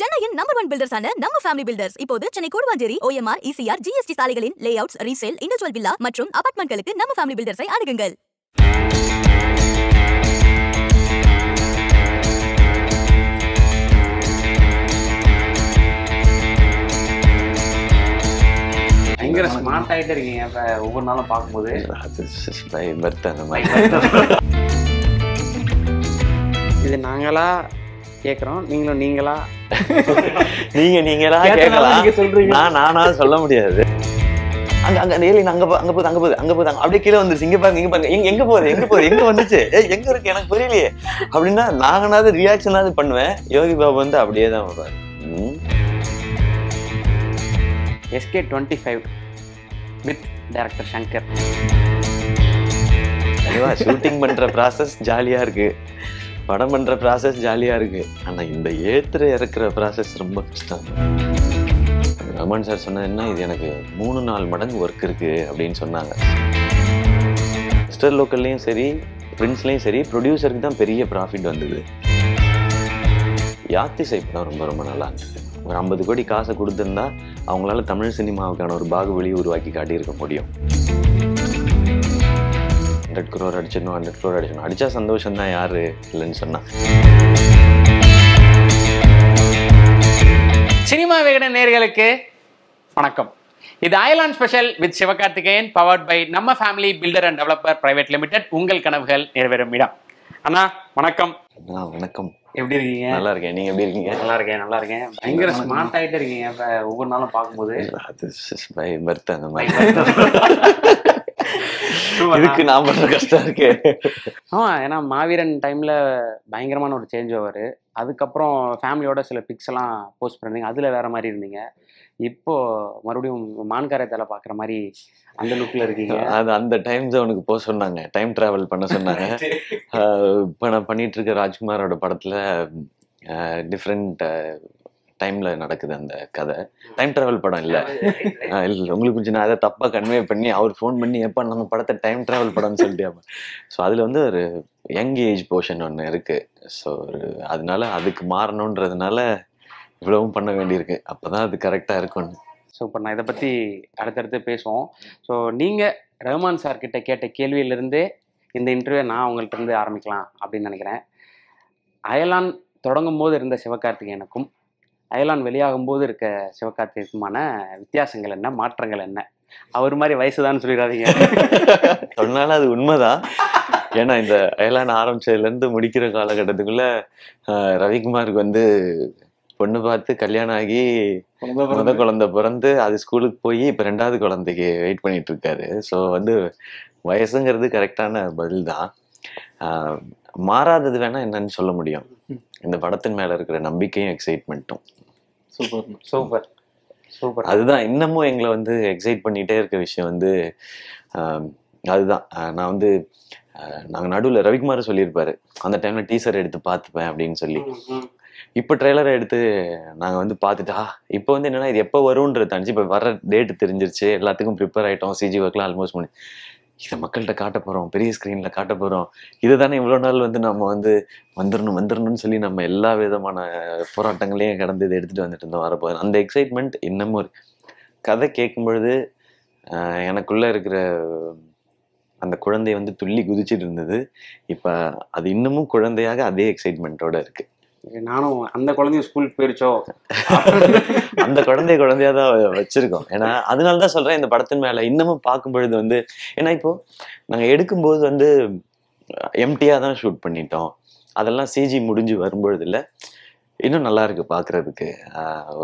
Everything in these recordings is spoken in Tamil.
சென்னையின் நம்பர் ஒன் பில்டர்ஸ் ஆன நம்ம ஃபேமிலி பில்டர்ஸ் இப்போது Chennai Guduvanchery OMR ECR GST சாலைகளின் layouts resale individual villa மற்றும் அபார்ட்மெண்ட்களுக்கு நம்ம ஃபேமிலி பில்டர்ஸை அணுகுங்கள் பயங்கர ஸ்மார்ட் ஆகிட்டே இருக்கீங்க இப்போ ஒவ்வொரு நாளும் பார்க்கும்போது பை அந்த மாதிரி இது நாங்களாக கேட்குறோம் நீங்களும் நீங்களா நீங்க நீங்களா கேட்கலாம் சொல்றீங்க நான் நானா சொல்ல முடியாது அங்க அங்க அந்த அங்கே போ அங்க போகுது அங்க போகுது அங்க போகுது அப்படியே கீழே வந்துருச்சு இங்க பாருங்க இங்க பாருங்க எங்க போகுது எங்க போகுது எங்க வந்துச்சு எங்க இருக்கு எனக்கு புரியலையே அப்படின்னா நாங்கனாவது ரியாக்ஷனாவது பண்ணுவேன் யோகி பாபு வந்து அப்படியே தான் வருவார் SK twenty five with director Shankar shooting பண்ற ப்ராசஸ் ஜாலியா இருக்கு படம் பண்ணுற ப்ராசஸ் ஜாலியாக இருக்குது ஆனால் இந்த ஏற்றுற இறக்குற ப்ராசஸ் ரொம்ப கஷ்டம் ரமன் சார் சொன்ன என்ன இது எனக்கு மூணு நாலு மடங்கு ஒர்க் இருக்குது அப்படின்னு சொன்னாங்க ஸ்டர் லோக்கல்லையும் சரி பிரின்ஸ்லேயும் சரி ப்ரொடியூசருக்கு தான் பெரிய ப்ராஃபிட் வந்தது யாத்திசை படம் ரொம்ப ரொம்ப நல்லா இருந்தது ஒரு ஐம்பது கோடி காசை கொடுத்துருந்தா அவங்களால தமிழ் சினிமாவுக்கான ஒரு பாகுபலி உருவாக்கி காட்டியிருக்க முடியும் ஹண்ட்ரட் க்ரோர் அடிச்சிடணும் ஹண்ட்ரட் க்ரோர் அடிச்சிடணும் அடித்தா சந்தோஷம் தான் யார் இல்லைன்னு சொன்னால் சினிமா வேகன நேர்களுக்கு வணக்கம் இது Ayalaan special with Sivakarthikeyan powered by நம்ம family builder and developer private limited உங்கள் கனவுகள் நிறைவேறும் இடம் அண்ணா வணக்கம் வணக்கம் எப்படி இருக்கீங்க நல்லா இருக்கேன் நீங்க எப்படி இருக்கீங்க நல்லா இருக்கேன் நல்லா இருக்கேன் பயங்கர ஸ்மார்ட் ஆயிட்டே இருக்கீங்க ஒவ்வொரு நாளும் பார்க்கும்போது அது பை பர்த் அந்த மாதிரி இதுக்கு நான் பண்ற கஷ்டம் இருக்கு ஆமா ஏன்னா மாவீரன் டைம்ல பயங்கரமான ஒரு சேஞ்ச் ஓவர் அதுக்கப்புறம் ஃபேமிலியோட சில பிக்ஸ் எல்லாம் போஸ்ட் பண்ணீங்க அதுல வேற மாதிரி இருந்தீங்க இப்போ மறுபடியும் மான்காரத்தால பாக்குற மாதிரி அந்த லுக்ல இருக்கீங்க அது அந்த டைம் அவனுக்கு போக சொன்னாங்க டைம் டிராவல் பண்ண சொன்னாங்க இப்போ நான் பண்ணிட்டு இருக்க ராஜ்குமாரோட படத்துல டிஃப்ரெண்ட் டைம்ல நடக்குது அந்த கதை டைம் டிராவல் படம் இல்லை இல்லை உங்களுக்கு கொஞ்சம் நான் அதை தப்பாக கன்வே பண்ணி அவர் ஃபோன் பண்ணி எப்போ நம்ம படத்தை டைம் டிராவல் படம்னு சொல்லிட்டு ஸோ அதில் வந்து ஒரு யங் ஏஜ் போர்ஷன் ஒன்று இருக்குது ஸோ ஒரு அதனால அதுக்கு மாறணுன்றதுனால இவ்வளவும் பண்ண வேண்டியிருக்கு அப்போ தான் அது கரெக்டாக இருக்கும்னு ஸோ இப்போ நான் இதை பற்றி அடுத்தடுத்து பேசுவோம் ஸோ நீங்கள் ரஹ்மான் சார்கிட்ட கேட்ட கேள்வியிலிருந்தே இந்த இன்டர்வியூ நான் உங்கள்கிட்ட இருந்து ஆரம்பிக்கலாம் அப்படின்னு நினைக்கிறேன் அயலான் தொடங்கும் போது இருந்த சிவகார்த்திகேயனுக்கும் அயலான் போது இருக்க சிவகார்த்திகமான வித்தியாசங்கள் என்ன மாற்றங்கள் என்ன அவர் மாதிரி வயசுதான் சொல்லிடாதீங்க சொன்னால அது உண்மைதான் ஏன்னா இந்த அயலான் ஆரம்பிச்சதுலேருந்து முடிக்கிற காலகட்டத்துக்குள்ள ரவிக்குமாருக்கு வந்து பொண்ணு பார்த்து கல்யாணம் ஆகி முத குழந்தை பிறந்து அது ஸ்கூலுக்கு போய் இப்போ ரெண்டாவது குழந்தைக்கு வெயிட் பண்ணிட்டு இருக்காரு ஸோ வந்து வயசுங்கிறது கரெக்டான பதில் தான் மாறாதது வேணா என்னன்னு சொல்ல முடியும் இந்த படத்தின் மேல இருக்கிற நம்பிக்கையும் எக்ஸைட்மெண்ட்டும் சூப்பர் சூப்பர் சூப்பர் அதுதான் இன்னமும் எங்களை வந்து எக்ஸைட் பண்ணிகிட்டே இருக்க விஷயம் வந்து அதுதான் நான் வந்து நாங்கள் நடுவில் ரவிக்குமார் சொல்லியிருப்பாரு அந்த டைம்ல டீசர் எடுத்து பார்த்துப்பேன் அப்படின்னு சொல்லி இப்போ ட்ரெய்லரை எடுத்து நாங்கள் வந்து பார்த்துட்டு ஆ இப்போ வந்து என்னன்னா இது எப்போ வரும்ன்றது தனிச்சு இப்போ வர டேட்டு தெரிஞ்சிருச்சு எல்லாத்துக்கும் ப்ரிப்பேர் ஆகிட்டோம் சிஜி ஒர்க்லாம் ஆல்மோஸ்ட் முடிஞ்சு இதை மக்கள்கிட்ட காட்ட போகிறோம் பெரிய ஸ்க்ரீனில் காட்ட போகிறோம் இதை தானே இவ்வளோ நாள் வந்து நம்ம வந்து வந்துடணும் வந்துடணும்னு சொல்லி நம்ம எல்லா விதமான போராட்டங்களையும் கடந்து இதை எடுத்துகிட்டு வந்துட்டு இருந்தோம் வரப்போகுது அந்த எக்ஸைட்மெண்ட் இன்னமும் இருக்கு கதை கேட்கும் பொழுது எனக்குள்ளே இருக்கிற அந்த குழந்தை வந்து துள்ளி குதிச்சிட்டு இருந்தது இப்போ அது இன்னமும் குழந்தையாக அதே எக்ஸைட்மெண்ட்டோடு இருக்குது நானும் அந்த குழந்தைய ஸ்கூலுக்கு போயிருச்சோ அந்த குழந்தைய குழந்தையா தான் வச்சிருக்கோம் ஏன்னா அதனால தான் சொல்றேன் இந்த படத்தின் மேல இன்னமும் பார்க்கும் பொழுது வந்து ஏன்னா இப்போ நாங்க எடுக்கும்போது வந்து எம்டியா தான் ஷூட் பண்ணிட்டோம் அதெல்லாம் சிஜி முடிஞ்சு வரும்பொழுது இல்லை இன்னும் நல்லா இருக்கு பாக்குறதுக்கு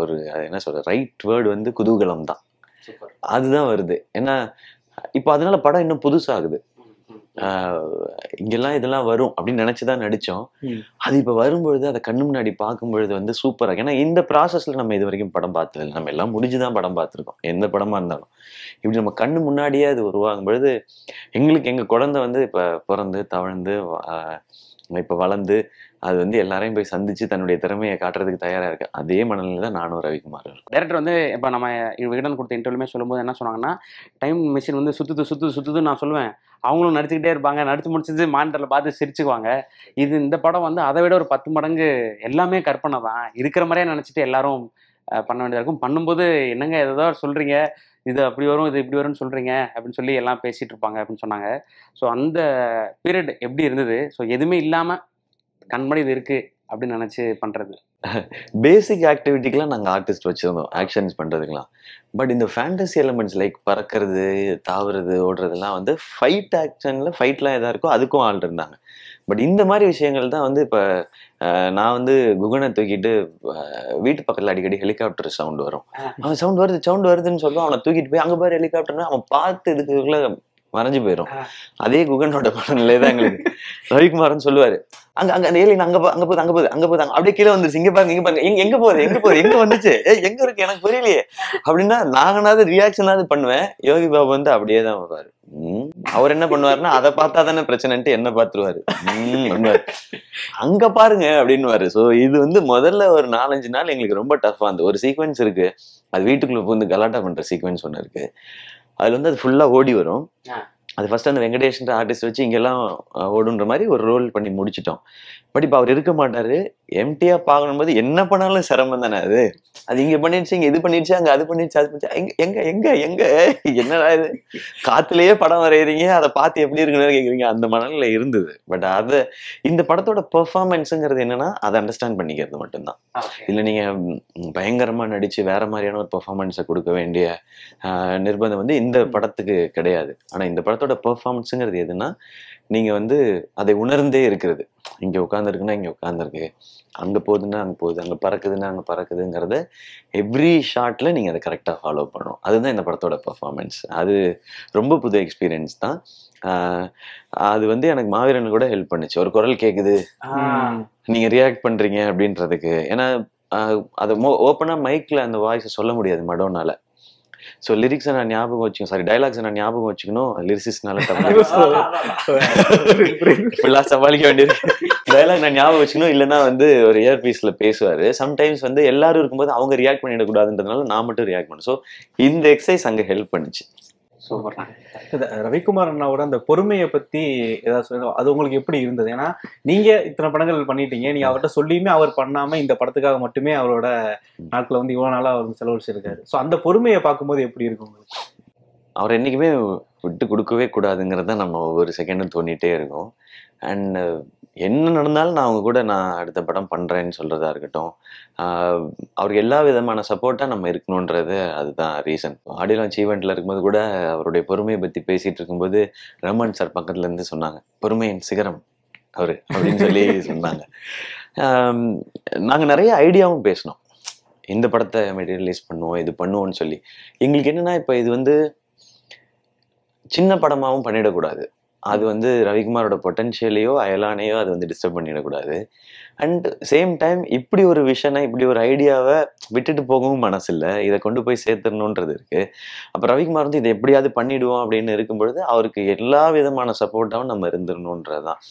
ஒரு என்ன சொல்ற ரைட் வேர்டு வந்து குதூகலம் தான் அதுதான் வருது ஏன்னா இப்போ அதனால படம் இன்னும் புதுசாகுது இங்கெல்லாம் இதெல்லாம் வரும் அப்படின்னு நினைச்சுதான் நடிச்சோம் அது இப்ப வரும்பொழுது அதை கண்ணு முன்னாடி பார்க்கும்பொழுது வந்து சூப்பரா ஏன்னா இந்த ப்ராசஸ்ல நம்ம இது வரைக்கும் படம் பார்த்தது நம்ம எல்லாம் முடிஞ்சுதான் படம் பார்த்துருக்கோம் எந்த படமா இருந்தாலும் இப்படி நம்ம கண்ணு முன்னாடியே அது உருவாகும் பொழுது எங்களுக்கு எங்க குழந்தை வந்து இப்ப பிறந்து தவழ்ந்து இப்போ வளர்ந்து அது வந்து எல்லாரையும் போய் சந்திச்சு தன்னுடைய திறமையை காட்டுறதுக்கு தயாரா இருக்கு அதே மனநிலை தான் நானும் ரவிக்குமார் டேரக்டர் வந்து இப்ப நம்ம விகடன் கொடுத்த இன்டர்வியூமே சொல்லும்போது என்ன சொன்னாங்கன்னா டைம் மிஷின் வந்து சுத்துது சுத்துது சுத்துது நான் சொல்லுவேன் அவங்களும் நடிச்சுக்கிட்டே இருப்பாங்க நடிச்சு முடிச்சது மானிட்டரில் பார்த்து சிரிச்சுக்குவாங்க இது இந்த படம் வந்து அதை விட ஒரு பத்து மடங்கு எல்லாமே கற்பனை தான் இருக்கிற மாதிரியே நினச்சிட்டு எல்லாரும் பண்ண வேண்டியதாக இருக்கும் பண்ணும்போது என்னங்க ஏதோ சொல்கிறீங்க இது அப்படி வரும் இது இப்படி வரும்னு சொல்கிறீங்க அப்படின்னு சொல்லி எல்லாம் பேசிகிட்டு இருப்பாங்க அப்படின்னு சொன்னாங்க ஸோ அந்த பீரியட் எப்படி இருந்தது ஸோ எதுவுமே இல்லாமல் கண்மணி இது இருக்குது அப்படின்னு நினச்சி பண்ணுறது பேசிக் ஆக்டிவிட்டிக்கெலாம் நாங்கள் ஆர்டிஸ்ட் வச்சுருந்தோம் ஆக்ஷன்ஸ் பண்ணுறதுக்கெலாம் பட் இந்த ஃபேண்டசி எலிமெண்ட்ஸ் லைக் பறக்கிறது தாவுறது ஓடுறதுலாம் வந்து ஃபைட் ஆக்ஷனில் ஃபைட்லாம் எதாக இருக்கோ அதுக்கும் ஆள் இருந்தாங்க பட் இந்த மாதிரி விஷயங்கள் தான் வந்து இப்போ நான் வந்து குகனை தூக்கிட்டு வீட்டு பக்கத்தில் அடிக்கடி ஹெலிகாப்டர் சவுண்ட் வரும் அவன் சவுண்ட் வருது சவுண்ட் வருதுன்னு சொல்லுவான் அவனை தூக்கிட்டு போய் அங்கே பாரு ஹெலிகாப்டர்னு அவன் பார்த்து இதுக்குள்ளே மறைஞ்சு போயிடும் அதே குகனோட மனநிலை தான் எங்களுக்கு ரவிக்குமார்னு சொல்லுவாரு அங்க அங்க அந்த ஏழை அங்க அங்க போகுது அங்க போகுது அங்க போகுது அப்படியே கீழே வந்துருச்சு இங்க பாருங்க இங்க பாருங்க எங்க எங்க போகுது எங்க போகுது எங்க வந்துச்சு எங்க இருக்கு எனக்கு புரியலையே அப்படின்னா நாங்கனாவது ரியாக்ஷனாவது பண்ணுவேன் யோகி பாபு வந்து அப்படியே தான் வருவாரு அவர் என்ன பண்ணுவாருன்னா அதை பார்த்தா தானே பிரச்சனைட்டு என்ன பார்த்துருவாரு அங்க பாருங்க அப்படின்னுவாரு சோ இது வந்து முதல்ல ஒரு நாலஞ்சு நாள் எங்களுக்கு ரொம்ப டஃபா இருந்து ஒரு சீக்வன்ஸ் இருக்கு அது வீட்டுக்குள்ள வந்து கலாட்டா பண்ற சீக்வன்ஸ் ஒன்று இருக்கு அதுல வந்து அது ஃபுல்லா ஓடி வரும் அது ஃபஸ்ட் அந்த வெங்கடேஷ்ன்ற ஆர்டிஸ்ட் வச்சு இங்கெல்லாம் ஓடுன்ற மாதிரி ஒரு ரோல் பண்ணி முடிச்சிட்டோம் பட் இப்போ அவர் இருக்க மாட்டார் எம்டியாக போது என்ன பண்ணாலும் சிரமம் தானே அது அது இங்கே பண்ணிடுச்சு இங்கே இது பண்ணிடுச்சு அங்கே அது பண்ணிடுச்சு அது பண்ணிச்சு எங்கே எங்கே எங்கே எங்கே என்னடா இது காத்துலயே படம் வரைகிறீங்க அதை பார்த்து எப்படி இருக்குன்னு கேட்குறீங்க அந்த மனநிலை இருந்தது பட் அதை இந்த படத்தோட பெர்ஃபார்மன்ஸுங்கிறது என்னென்னா அதை அண்டர்ஸ்டாண்ட் பண்ணிக்கிறது மட்டும்தான் இல்லை நீங்கள் பயங்கரமாக நடித்து வேறு மாதிரியான ஒரு பெர்ஃபார்மன்ஸை கொடுக்க வேண்டிய நிர்பந்தம் வந்து இந்த படத்துக்கு கிடையாது ஆனால் இந்த படத்தை நடனத்தோட பெர்ஃபார்மன்ஸுங்கிறது எதுனா நீங்கள் வந்து அதை உணர்ந்தே இருக்கிறது இங்கே உட்காந்துருக்குன்னா இங்கே உட்காந்துருக்கு அங்கே போகுதுன்னா அங்கே போகுது அங்கே பறக்குதுன்னா அங்கே பறக்குதுங்கிறத எவ்ரி ஷாட்டில் நீங்கள் அதை கரெக்டாக ஃபாலோ பண்ணணும் அதுதான் இந்த படத்தோட பர்ஃபார்மன்ஸ் அது ரொம்ப புது எக்ஸ்பீரியன்ஸ் தான் அது வந்து எனக்கு மாவீரன் கூட ஹெல்ப் பண்ணுச்சு ஒரு குரல் கேட்குது நீங்கள் ரியாக்ட் பண்ணுறீங்க அப்படின்றதுக்கு ஏன்னா அதை ஓப்பனாக மைக்கில் அந்த வாய்ஸை சொல்ல முடியாது மடோனால் ஸோ லிரிக்ஸ் நான் ஞாபகம் வச்சுக்கணும் சாரி டைலாக்ஸ் நான் ஞாபகம் வச்சுக்கணும் லிரிசிஸ்னால இப்படிலாம் சமாளிக்க வேண்டியது டைலாக் நான் ஞாபகம் வச்சுக்கணும் இல்லைனா வந்து ஒரு இயர் பீஸில் பேசுவார் சம்டைம்ஸ் வந்து எல்லாரும் இருக்கும்போது அவங்க ரியாக்ட் பண்ணிடக்கூடாதுன்றதுனால நான் மட்டும் ரியாக்ட் பண்ணேன் ஸோ இந்த எக்ஸசைஸ் அங்கே ஹெல்ப் பண்ணுச்சு சூப்பர் ரவிக்குமார் அண்ணாவோட அந்த பொறுமையை பத்தி ஏதாவது அது உங்களுக்கு எப்படி இருந்தது ஏன்னா நீங்க இத்தனை படங்கள் பண்ணிட்டீங்க நீங்க அவர்கிட்ட சொல்லியுமே அவர் பண்ணாம இந்த படத்துக்காக மட்டுமே அவரோட நாட்களை வந்து இவ்வளவு நாளா அவர் செலவழிச்சிருக்காரு ஸோ அந்த பொறுமையை பார்க்கும்போது எப்படி இருக்கும் உங்களுக்கு அவர் என்னைக்குமே விட்டு கொடுக்கவே கூடாதுங்கிறத நம்ம ஒவ்வொரு செகண்டும் தோண்டிகிட்டே இருக்கும் அண்ட் என்ன நடந்தாலும் நான் அவங்க கூட நான் அடுத்த படம் பண்ணுறேன்னு சொல்கிறதா இருக்கட்டும் அவருக்கு எல்லா விதமான சப்போர்ட்டாக நம்ம இருக்கணுன்றது அதுதான் ரீசன் ஆடியோ லான்ச் இருக்கும்போது கூட அவருடைய பொறுமையை பற்றி பேசிகிட்டு இருக்கும்போது ரமன் சார் பக்கத்துலேருந்து சொன்னாங்க பொறுமையின் சிகரம் அவர் அப்படின்னு சொல்லி சொன்னாங்க நாங்கள் நிறைய ஐடியாவும் பேசினோம் இந்த படத்தை மெட்டீரியலைஸ் பண்ணுவோம் இது பண்ணுவோம்னு சொல்லி எங்களுக்கு என்னென்னா இப்போ இது வந்து சின்ன படமாகவும் பண்ணிடக்கூடாது அது வந்து ரவிக்குமாரோட பொட்டன்ஷியலையோ அயலானையோ அது வந்து டிஸ்டர்ப் பண்ணிடக்கூடாது அண்ட் சேம் டைம் இப்படி ஒரு விஷனை இப்படி ஒரு ஐடியாவை விட்டுட்டு போகவும் மனசில்லை இதை கொண்டு போய் சேர்த்துடணுன்றது இருக்குது அப்போ ரவிக்குமார் வந்து இதை எப்படியாவது பண்ணிடுவோம் அப்படின்னு இருக்கும்பொழுது அவருக்கு எல்லா விதமான சப்போர்ட்டாகவும் நம்ம இருந்துடணுன்றது தான்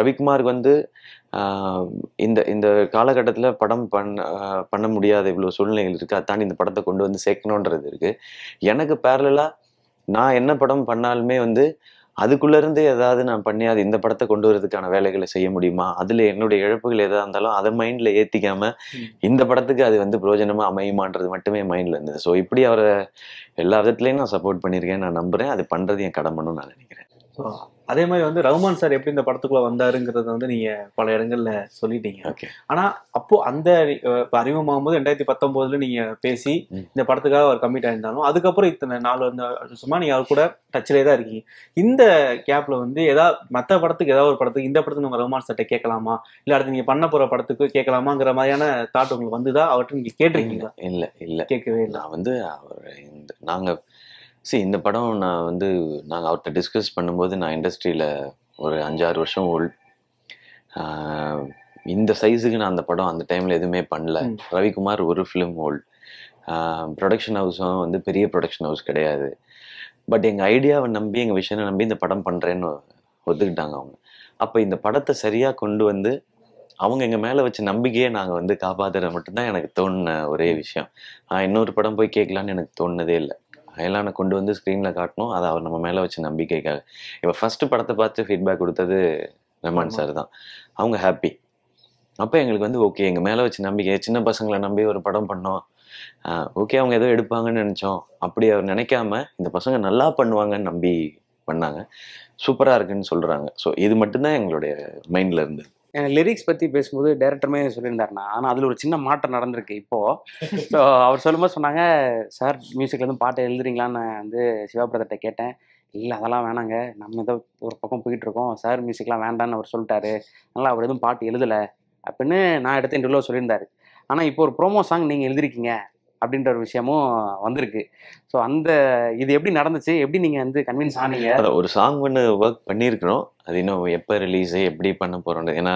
ரவிக்குமாருக்கு வந்து இந்த இந்த காலகட்டத்தில் படம் பண்ண பண்ண முடியாத இவ்வளோ சூழ்நிலைகள் இருக்குது அதாண்டி இந்த படத்தை கொண்டு வந்து சேர்க்கணுன்றது இருக்குது எனக்கு பேரலாக நான் என்ன படம் பண்ணாலுமே வந்து அதுக்குள்ளேருந்து ஏதாவது நான் பண்ணி அது இந்த படத்தை கொண்டு வரதுக்கான வேலைகளை செய்ய முடியுமா அதில் என்னுடைய இழப்புகள் எதாக இருந்தாலும் அதை மைண்டில் ஏற்றிக்காமல் இந்த படத்துக்கு அது வந்து பிரயோஜனமாக அமையுமான்றது மட்டுமே மைண்டில் இருந்தது ஸோ இப்படி அவரை எல்லா விதத்துலேயும் நான் சப்போர்ட் பண்ணியிருக்கேன் நான் நம்புகிறேன் அது பண்ணுறது என் கடமைன்னு நான் நினைக்கிறேன் ஸோ அதே மாதிரி வந்து ரஹ்மான் சார் எப்படி இந்த படத்துக்குள்ள வந்தாருங்கிறத வந்து நீங்க பல இடங்கள்ல சொல்லிட்டீங்க ஆனா அப்போ அந்த அறிமுகமாகும் போது ரெண்டாயிரத்தி பத்தொம்போதில் நீங்க பேசி இந்த படத்துக்காக அவர் கம்மிட் ஆயிருந்தாலும் அதுக்கப்புறம் இத்தனை நாலு சும்மா நீங்க அவர் கூட டச்சிலே தான் இருக்கீங்க இந்த கேப்ல வந்து ஏதாவது மற்ற படத்துக்கு ஏதாவது ஒரு படத்துக்கு இந்த படத்துக்கு நம்ம ரஹ்மான் சார்ட்ட கேட்கலாமா இல்ல அடுத்து நீங்க பண்ண போற படத்துக்கு கேட்கலாமாங்கிற மாதிரியான தாட் உங்களுக்கு வந்துதான் அவர்கிட்ட நீங்க கேட்டிருக்கீங்களா இல்ல இல்ல கேட்கவே இல்லை வந்து அவர் இந்த நாங்க சரி இந்த படம் நான் வந்து நாங்கள் அவர்கிட்ட டிஸ்கஸ் பண்ணும்போது நான் இண்டஸ்ட்ரியில் ஒரு அஞ்சாறு வருஷம் ஓல்ட் இந்த சைஸுக்கு நான் அந்த படம் அந்த டைமில் எதுவுமே பண்ணல ரவிக்குமார் ஒரு ஃபிலிம் ஓல்ட் ப்ரொடக்ஷன் ஹவுஸும் வந்து பெரிய ப்ரொடக்ஷன் ஹவுஸ் கிடையாது பட் எங்கள் ஐடியாவை நம்பி எங்கள் விஷயத்தை நம்பி இந்த படம் பண்ணுறேன்னு ஒத்துக்கிட்டாங்க அவங்க அப்போ இந்த படத்தை சரியாக கொண்டு வந்து அவங்க எங்கள் மேலே வச்ச நம்பிக்கையை நாங்கள் வந்து காப்பாற்றுறது மட்டும்தான் எனக்கு தோணுன ஒரே விஷயம் இன்னொரு படம் போய் கேட்கலான்னு எனக்கு தோணுனதே இல்லை அயலானை கொண்டு வந்து ஸ்க்ரீனில் காட்டணும் அதை அவர் நம்ம மேலே வச்ச நம்பிக்கைக்காக இப்போ ஃபஸ்ட்டு படத்தை பார்த்து ஃபீட்பேக் கொடுத்தது ரமான் சார் தான் அவங்க ஹாப்பி அப்போ எங்களுக்கு வந்து ஓகே எங்கள் மேலே வச்சு நம்பிக்கை சின்ன பசங்களை நம்பி ஒரு படம் பண்ணோம் ஓகே அவங்க ஏதோ எடுப்பாங்கன்னு நினச்சோம் அப்படி அவர் நினைக்காம இந்த பசங்க நல்லா பண்ணுவாங்கன்னு நம்பி பண்ணாங்க சூப்பராக இருக்குன்னு சொல்கிறாங்க ஸோ இது மட்டும்தான் எங்களுடைய மைண்டில் இருந்தது லிரிக்ஸ் பற்றி பேசும்போது டேரக்டருமே சொல்லியிருந்தாருண்ணா ஆனால் அதில் ஒரு சின்ன மாற்றம் நடந்திருக்கு இப்போது ஸோ அவர் சொல்லும்போது சொன்னாங்க சார் மியூசிக்கில் வந்து பாட்டை எழுதுறீங்களான்னு நான் வந்து சிவபிரதர்கிட்ட கேட்டேன் இல்லை அதெல்லாம் வேணாங்க நம்ம ஏதோ ஒரு பக்கம் போயிட்டுருக்கோம் சார் மியூசிக்லாம் வேண்டான்னு அவர் சொல்லிட்டாரு அதனால் அவர் எதுவும் பாட்டு எழுதலை அப்படின்னு நான் எடுத்து இன்டர்வியூவில் சொல்லியிருந்தாரு ஆனால் இப்போ ஒரு ப்ரோமோ சாங் நீங்கள் எழுதிருக்கீங்க அப்படின்ற ஒரு விஷயமும் வந்திருக்கு ஸோ அந்த இது எப்படி நடந்துச்சு எப்படி நீங்கள் வந்து கன்வின்ஸ் ஆனீங்க ஒரு சாங் ஒன்று ஒர்க் பண்ணியிருக்கிறோம் அது இன்னும் எப்போ ரிலீஸு எப்படி பண்ண போகிறோம் ஏன்னா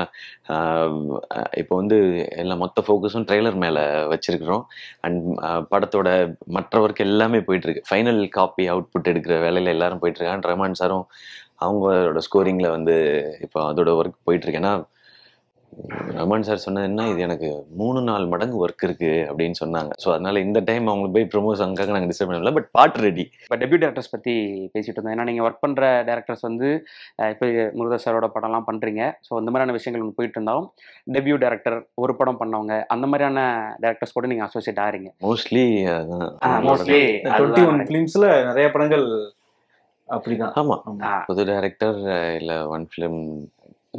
இப்போ வந்து எல்லாம் மொத்த ஃபோக்கஸும் ட்ரெய்லர் மேலே வச்சுருக்குறோம் அண்ட் படத்தோட மற்ற ஒர்க் எல்லாமே போயிட்டுருக்கு ஃபைனல் காப்பி அவுட்புட் எடுக்கிற வேலையில் எல்லாரும் போயிட்டுருக்காங்க ரஹ்மான் சாரும் அவங்களோட ஸ்கோரிங்கில் வந்து இப்போ அதோட ஒர்க் போயிட்டுருக்கு ஏன்னா ரமன் சார் சொன்னது என்ன இது எனக்கு மூணு நாள் மடங்கு ஒர்க் இருக்கு அப்படின்னு சொன்னாங்க ஸோ அதனால இந்த டைம் அவங்களுக்கு போய் ப்ரொமோஸ் அங்காக நாங்கள் டிஸ்டர்ப் பண்ணல பட் பாட் ரெடி இப்போ டெபியூ டேரக்டர்ஸ் பற்றி பேசிட்டு இருந்தோம் ஏன்னா நீங்கள் ஒர்க் பண்ணுற டேரக்டர்ஸ் வந்து இப்போ முருதா சாரோட படம்லாம் பண்ணுறீங்க ஸோ இந்த மாதிரியான விஷயங்கள் போயிட்டு இருந்தாலும் டெபியூ டேரக்டர் ஒரு படம் பண்ணவங்க அந்த மாதிரியான டேரக்டர்ஸ் கூட நீங்கள் அசோசியேட் ஆகிறீங்க மோஸ்ட்லி மோஸ்ட்லி டுவெண்ட்டி ஒன் ஃபிலிம்ஸில் நிறைய படங்கள் அப்படிதான் ஆமாம் புது டேரக்டர் இல்லை ஒன் ஃபிலிம்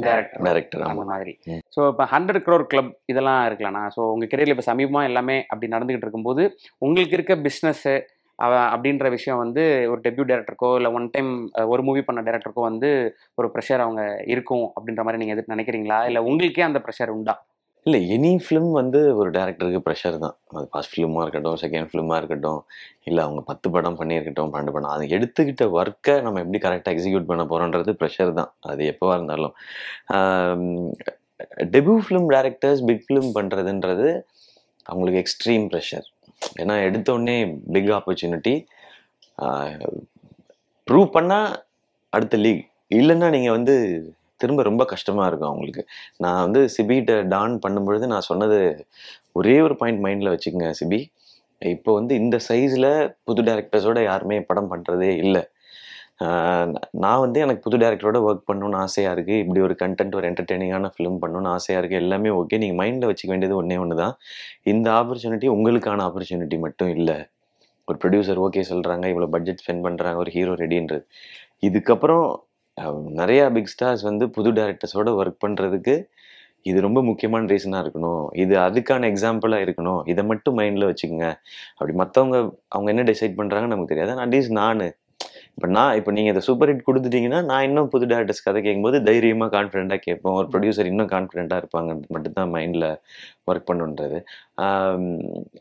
டேரக்டர் டேரக்டர் அந்த மாதிரி ஸோ இப்போ ஹண்ட்ரட் க்ரோர் கிளப் இதெல்லாம் இருக்கலாம்ண்ணா ஸோ உங்கள் கெரியரில் இப்போ சமீபமாக எல்லாமே அப்படி நடந்துகிட்டு இருக்கும்போது உங்களுக்கு இருக்க பிஸ்னஸ்ஸு அப்படின்ற விஷயம் வந்து ஒரு டெபியூ டேரக்டருக்கோ இல்லை ஒன் டைம் ஒரு மூவி பண்ண டேரக்டருக்கோ வந்து ஒரு ப்ரெஷர் அவங்க இருக்கும் அப்படின்ற மாதிரி நீங்கள் எதிர்த்து நினைக்கிறீங்களா இல்லை உங்களுக்கே அந்த ப்ரெஷர் உண்டா இல்லை எனி ஃபிலிம் வந்து ஒரு டேரக்டருக்கு ப்ரெஷர் தான் அது ஃபஸ்ட் ஃபிலிமாக இருக்கட்டும் செகண்ட் ஃபிலிமாக இருக்கட்டும் இல்லை அவங்க பத்து படம் பண்ணியிருக்கட்டும் பன்னெண்டு படம் அது எடுத்துக்கிட்ட ஒர்க்கை நம்ம எப்படி கரெக்டாக எக்ஸிக்யூட் பண்ண போகிறோன்றது ப்ரெஷர் தான் அது எப்போவா இருந்தாலும் debut film directors big film பண்ணுறதுன்றது அவங்களுக்கு எக்ஸ்ட்ரீம் ப்ரெஷர் ஏன்னா எடுத்தோடனே பிக் ஆப்பர்ச்சுனிட்டி ப்ரூவ் பண்ணால் அடுத்த லீக் இல்லைன்னா நீங்கள் வந்து திரும்ப ரொம்ப கஷ்டமாக இருக்கும் அவங்களுக்கு நான் வந்து சிபிகிட்ட டான் பண்ணும்பொழுது நான் சொன்னது ஒரே ஒரு பாயிண்ட் மைண்டில் வச்சுக்கோங்க சிபி இப்போ வந்து இந்த சைஸில் புது டேரக்டர்ஸோடு யாருமே படம் பண்ணுறதே இல்லை நான் வந்து எனக்கு புது டேரக்டரோட ஒர்க் பண்ணணும்னு ஆசையாக இருக்குது இப்படி ஒரு கண்டென்ட் ஒரு என்டர்டெய்னிங்கான ஃபிலிம் பண்ணணும்னு ஆசையாக இருக்குது எல்லாமே ஓகே நீங்கள் மைண்டில் வச்சுக்க வேண்டியது ஒன்றே ஒன்று தான் இந்த ஆப்பர்ச்சுனிட்டி உங்களுக்கான ஆப்பர்ச்சுனிட்டி மட்டும் இல்லை ஒரு ப்ரொடியூசர் ஓகே சொல்கிறாங்க இவ்வளோ பட்ஜெட் ஸ்பெண்ட் பண்ணுறாங்க ஒரு ஹீரோ ரெடின்றது இதுக்கப்புறம் நிறையா பிக் ஸ்டார்ஸ் வந்து புது டேரக்டர்ஸோட ஒர்க் பண்ணுறதுக்கு இது ரொம்ப முக்கியமான ரீசனாக இருக்கணும் இது அதுக்கான எக்ஸாம்பிளாக இருக்கணும் இதை மட்டும் மைண்டில் வச்சுக்கோங்க அப்படி மற்றவங்க அவங்க என்ன டிசைட் பண்ணுறாங்கன்னு நமக்கு தெரியாது அட்லீஸ்ட் நான் இப்போ நான் இப்போ நீங்கள் இதை சூப்பர் ஹிட் கொடுத்துட்டீங்கன்னா நான் இன்னும் புது டேரக்டர்ஸ் கதை கேட்கும்போது தைரியமாக கான்ஃபிடென்ட்டாக கேட்போம் ஒரு ப்ரொடியூசர் இன்னும் கான்ஃபிடென்ட்டாக இருப்பாங்கிறது மட்டும்தான் மைண்டில் ஒர்க் பண்ணுன்றது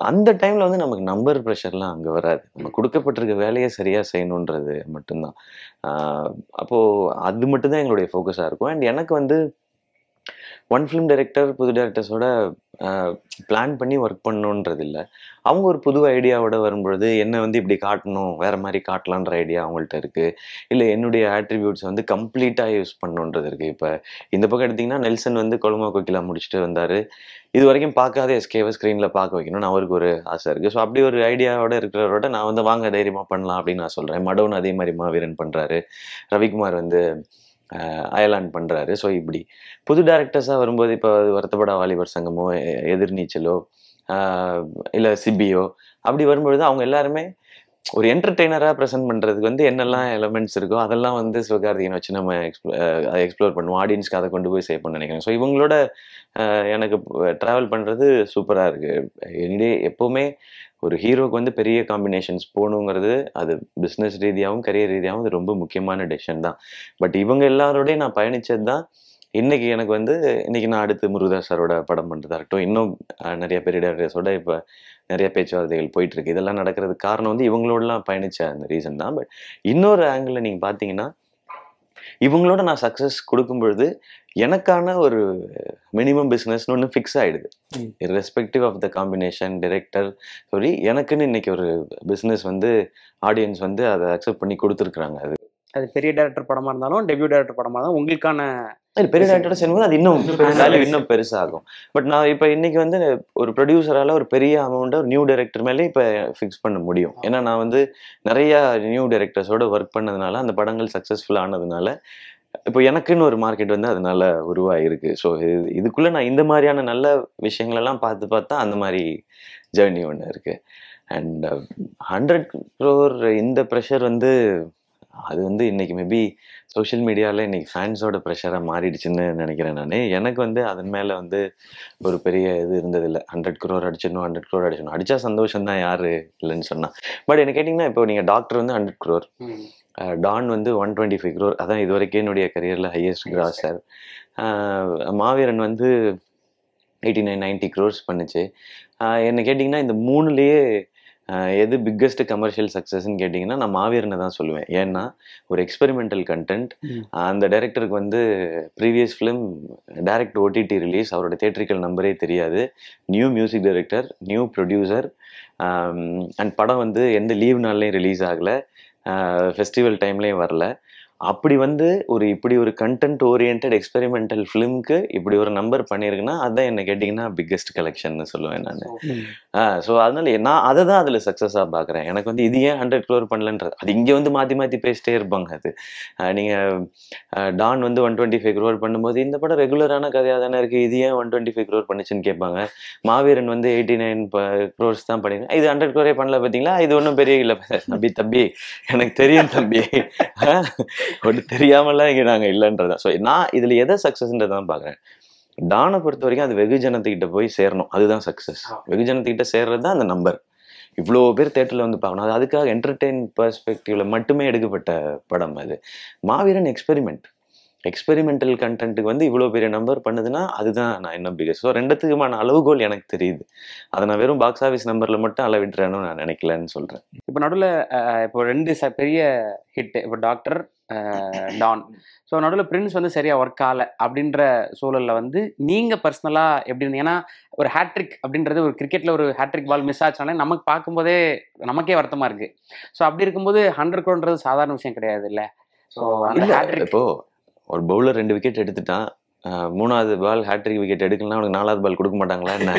அந்த டைமில் வந்து நமக்கு நம்பர் ப்ரெஷர்லாம் அங்கே வராது நம்ம கொடுக்கப்பட்டிருக்க வேலையை சரியாக செய்யணுன்றது மட்டும்தான் அப்போது அது மட்டும்தான் எங்களுடைய ஃபோக்கஸாக இருக்கும் அண்ட் எனக்கு வந்து ஒன் ஃபிலிம் டைரக்டர் புது டைரக்டர்ஸோட பிளான் பண்ணி ஒர்க் பண்ணணுன்றது இல்லை அவங்க ஒரு புது ஐடியாவோட வரும்பொழுது என்னை வந்து இப்படி காட்டணும் வேறு மாதிரி காட்டலான்ற ஐடியா அவங்கள்ட்ட இருக்குது இல்லை என்னுடைய ஆட்ரிபியூட்ஸ் வந்து கம்ப்ளீட்டாக யூஸ் பண்ணணுன்றது இருக்குது இப்போ இந்த பக்கம் எடுத்திங்கன்னா நெல்சன் வந்து கொலமா கோக்கிலா முடிச்சுட்டு வந்தார் இது வரைக்கும் பார்க்காத எஸ்கேவை ஸ்க்ரீனில் பார்க்க வைக்கணும்னு அவருக்கு ஒரு ஆசை இருக்குது ஸோ அப்படி ஒரு ஐடியாவோட இருக்கிறவரோட நான் வந்து வாங்க தைரியமாக பண்ணலாம் அப்படின்னு நான் சொல்கிறேன் மடோன் அதே மாதிரி மாவீரன் பண்ணுறாரு ரவிக்குமார் வந்து அயலான் பண்ணுறாரு ஸோ இப்படி புது டேரக்டர்ஸாக வரும்போது இப்போ வருத்தப்பட வாலிபர் சங்கமோ எதிர்நீச்சலோ இல்லை சிபியோ அப்படி வரும்பொழுது அவங்க எல்லாருமே ஒரு என்டர்டெய்னராக ப்ரெசென்ட் பண்ணுறதுக்கு வந்து என்னெல்லாம் எலமெண்ட்ஸ் இருக்கோ அதெல்லாம் வந்து சிவகார்த்திகனை வச்சு நம்ம எக்ஸ்ப்ளோ எக்ஸ்ப்ளோர் பண்ணுவோம் ஆடியன்ஸ்க்கு அதை கொண்டு போய் சேவ் பண்ண நினைக்கிறேன் ஸோ இவங்களோட எனக்கு ட்ராவல் பண்ணுறது சூப்பராக இருக்குது எனிடே எப்போவுமே ஒரு ஹீரோக்கு வந்து பெரிய காம்பினேஷன்ஸ் போகணுங்கிறது அது பிஸ்னஸ் ரீதியாகவும் கரியர் ரீதியாகவும் அது ரொம்ப முக்கியமான டெசிஷன் தான் பட் இவங்க எல்லாரோடையும் நான் பயணித்தது தான் இன்றைக்கி எனக்கு வந்து இன்றைக்கி நான் அடுத்து முருகதா சாரோட படம் பண்ணுறதா இருக்கட்டும் இன்னும் நிறைய பேரிடரசோட இப்போ நிறைய பேச்சுவார்த்தைகள் போயிட்டுருக்கு இதெல்லாம் நடக்கிறதுக்கு காரணம் வந்து இவங்களோடலாம் பயணித்த அந்த ரீசன் தான் பட் இன்னொரு ஆங்கிளில் நீங்கள் பார்த்தீங்கன்னா இவங்களோட நான் சக்ஸஸ் கொடுக்கும் பொழுது எனக்கான ஒரு மினிமம் பிஸ்னஸ்னு ஒன்று ஃபிக்ஸ் ஆகிடுது respective of the combination director sorry எனக்குன்னு இன்னைக்கு ஒரு பிஸ்னஸ் வந்து ஆடியன்ஸ் வந்து அதை அக்செப்ட் பண்ணி கொடுத்துருக்குறாங்க அது அது பெரிய டேரக்டர் படமாக இருந்தாலும் டெபியூ டேரக்டர் படமாக இருந்தாலும் உங்களுக்கான பெரிய டேரக்டரோட சேர்ந்து அது இன்னும் வேல்யூ இன்னும் பெருசாகும் பட் நான் இப்போ இன்னைக்கு வந்து ஒரு ப்ரொடியூசரால் ஒரு பெரிய அமௌண்ட்டை ஒரு நியூ டேரக்டர் மேலே இப்போ ஃபிக்ஸ் பண்ண முடியும் ஏன்னா நான் வந்து நிறையா நியூ டேரக்டர்ஸோட ஒர்க் பண்ணதுனால அந்த படங்கள் சக்ஸஸ்ஃபுல் ஆனதுனால இப்போ எனக்குன்னு ஒரு மார்க்கெட் வந்து அதனால உருவாகிருக்கு ஸோ இதுக்குள்ளே நான் இந்த மாதிரியான நல்ல விஷயங்களெல்லாம் பார்த்து பார்த்தா அந்த மாதிரி ஜேர்னி ஒன்று இருக்குது அண்ட் ஹண்ட்ரட் க்ரோர் இந்த ப்ரெஷர் வந்து அது வந்து இன்றைக்கி மேபி சோஷியல் மீடியாவில் இன்றைக்கி ஃபேன்ஸோட ப்ரெஷராக மாறிடுச்சுன்னு நினைக்கிறேன் நான் எனக்கு வந்து அதன் மேலே வந்து ஒரு பெரிய இது இருந்ததில்லை ஹண்ட்ரட் குரோர் அடிச்சிடணும் ஹண்ட்ரட் குரோர் அடிச்சிடணும் அடித்தா சந்தோஷம் தான் யார் இல்லைன்னு சொன்னால் பட் என்ன கேட்டிங்கன்னா இப்போ நீங்கள் டாக்டர் வந்து ஹண்ட்ரட் குரோர் டான் வந்து ஒன் டுவெண்ட்டி ஃபைவ் குரோர் அதான் இது வரைக்கும் என்னுடைய கரியரில் ஹையஸ்ட் சார் மாவீரன் வந்து எயிட்டி நைன் நைன்ட்டி க்ரோர்ஸ் பண்ணுச்சு என்ன கேட்டிங்கன்னா இந்த மூணுலேயே எது பிக்கஸ்ட் கமர்ஷியல் சக்ஸஸ்ன்னு கேட்டிங்கன்னா நான் மாவீரனை தான் சொல்லுவேன் ஏன்னா ஒரு எக்ஸ்பெரிமெண்டல் கண்டென்ட் அந்த டேரக்டருக்கு வந்து previous film direct OTT release அவரோட தேட்டரிக்கல் நம்பரே தெரியாது new music director new producer and படம் வந்து எந்த லீவ் நாள்லேயும் ரிலீஸ் ஆகலை ஃபெஸ்டிவல் டைம்லேயும் வரல அப்படி வந்து ஒரு இப்படி ஒரு கண்டென்ட் ஓரியன்ட் எக்ஸ்பெரிமெண்டல் ஃபிலிம்க்கு இப்படி ஒரு நம்பர் பண்ணியிருக்குன்னா அதான் என்ன கேட்டிங்கன்னா பிக்கெஸ்ட் கலெக்ஷன் சொல்லுவேன் நான் ஸோ அதனால நான் அதை தான் அதில் சக்ஸஸாக பார்க்குறேன் எனக்கு வந்து இது ஏன் ஹண்ட்ரட் க்ளோர் பண்ணலன்றது அது இங்கே வந்து மாற்றி மாற்றி பேசிட்டே இருப்பாங்க அது நீங்கள் டான் வந்து ஒன் டுவெண்ட்டி ஃபைவ் க்ரோர் பண்ணும்போது இந்த படம் ரெகுலரான கதையாக தானே இருக்குது இது ஏன் ஒன் டுவெண்ட்டி ஃபைவ் க்ரோர் பண்ணிச்சுன்னு கேட்பாங்க மாவீரன் வந்து எயிட்டி நைன் க்ரோர்ஸ் தான் பண்ணிருக்கேன் இது ஹண்ட்ரட் க்ரோரே பண்ணல பார்த்தீங்களா இது ஒன்றும் பெரிய இல்லை தம்பி தம்பி எனக்கு தெரியும் தம்பி ஒன்று தெரியாமலாம் இங்கே நாங்கள் இல்லைன்றது ஸோ நான் இதில் எதை சக்ஸஸ்ன்றது தான் பார்க்குறேன் டானை பொறுத்த வரைக்கும் அது வெகு ஜனத்துக்கிட்ட போய் சேரணும் அதுதான் சக்ஸஸ் வெகு ஜனத்துக்கிட்ட சேர்றது தான் அந்த நம்பர் இவ்வளோ பேர் தேட்டரில் வந்து பார்க்கணும் அது அதுக்காக என்டர்டெயின் பர்ஸ்பெக்டிவில் மட்டுமே எடுக்கப்பட்ட படம் அது மாவீரன் எக்ஸ்பெரிமெண்ட் எக்ஸ்பெரிமெண்டல் கண்டென்ட்டுக்கு வந்து இவ்வளோ பெரிய நம்பர் பண்ணுதுன்னா அதுதான் நான் இன்னும் பிகஸ்ட் ஸோ ரெண்டுத்துக்குமான அளவுகோல் எனக்கு தெரியுது அதை நான் வெறும் பாக்ஸ் ஆஃபீஸ் நம்பரில் மட்டும் அளவிடுறேன்னு நான் நினைக்கலன்னு சொல்கிறேன் இப்போ நடுவில் இப்போ ரெண்டு ச பெரிய ஹிட் இப்போ டாக்டர் டான் ஸோ நடுவில் பிரின்ஸ் வந்து சரியாக ஒர்க் ஆகலை அப்படின்ற சூழலில் வந்து நீங்கள் பர்சனலாக எப்படி ஏன்னா ஒரு ஹேட்ரிக் அப்படின்றது ஒரு கிரிக்கெட்டில் ஒரு ஹேட்ரிக் பால் மிஸ் ஆச்சுனாலே நமக்கு பார்க்கும்போதே நமக்கே வருத்தமாக இருக்குது ஸோ அப்படி இருக்கும்போது ஹண்ட்ரட் குரோன்றது சாதாரண விஷயம் கிடையாது இல்லை இப்போ ஒரு பவுலர் ரெண்டு விக்கெட் எடுத்துட்டான் மூணாவது பால் ஹேட்ரிக் விக்கெட் எடுக்கலாம் அவனுக்கு நாலாவது பால் கொடுக்க மாட்டாங்களா என்ன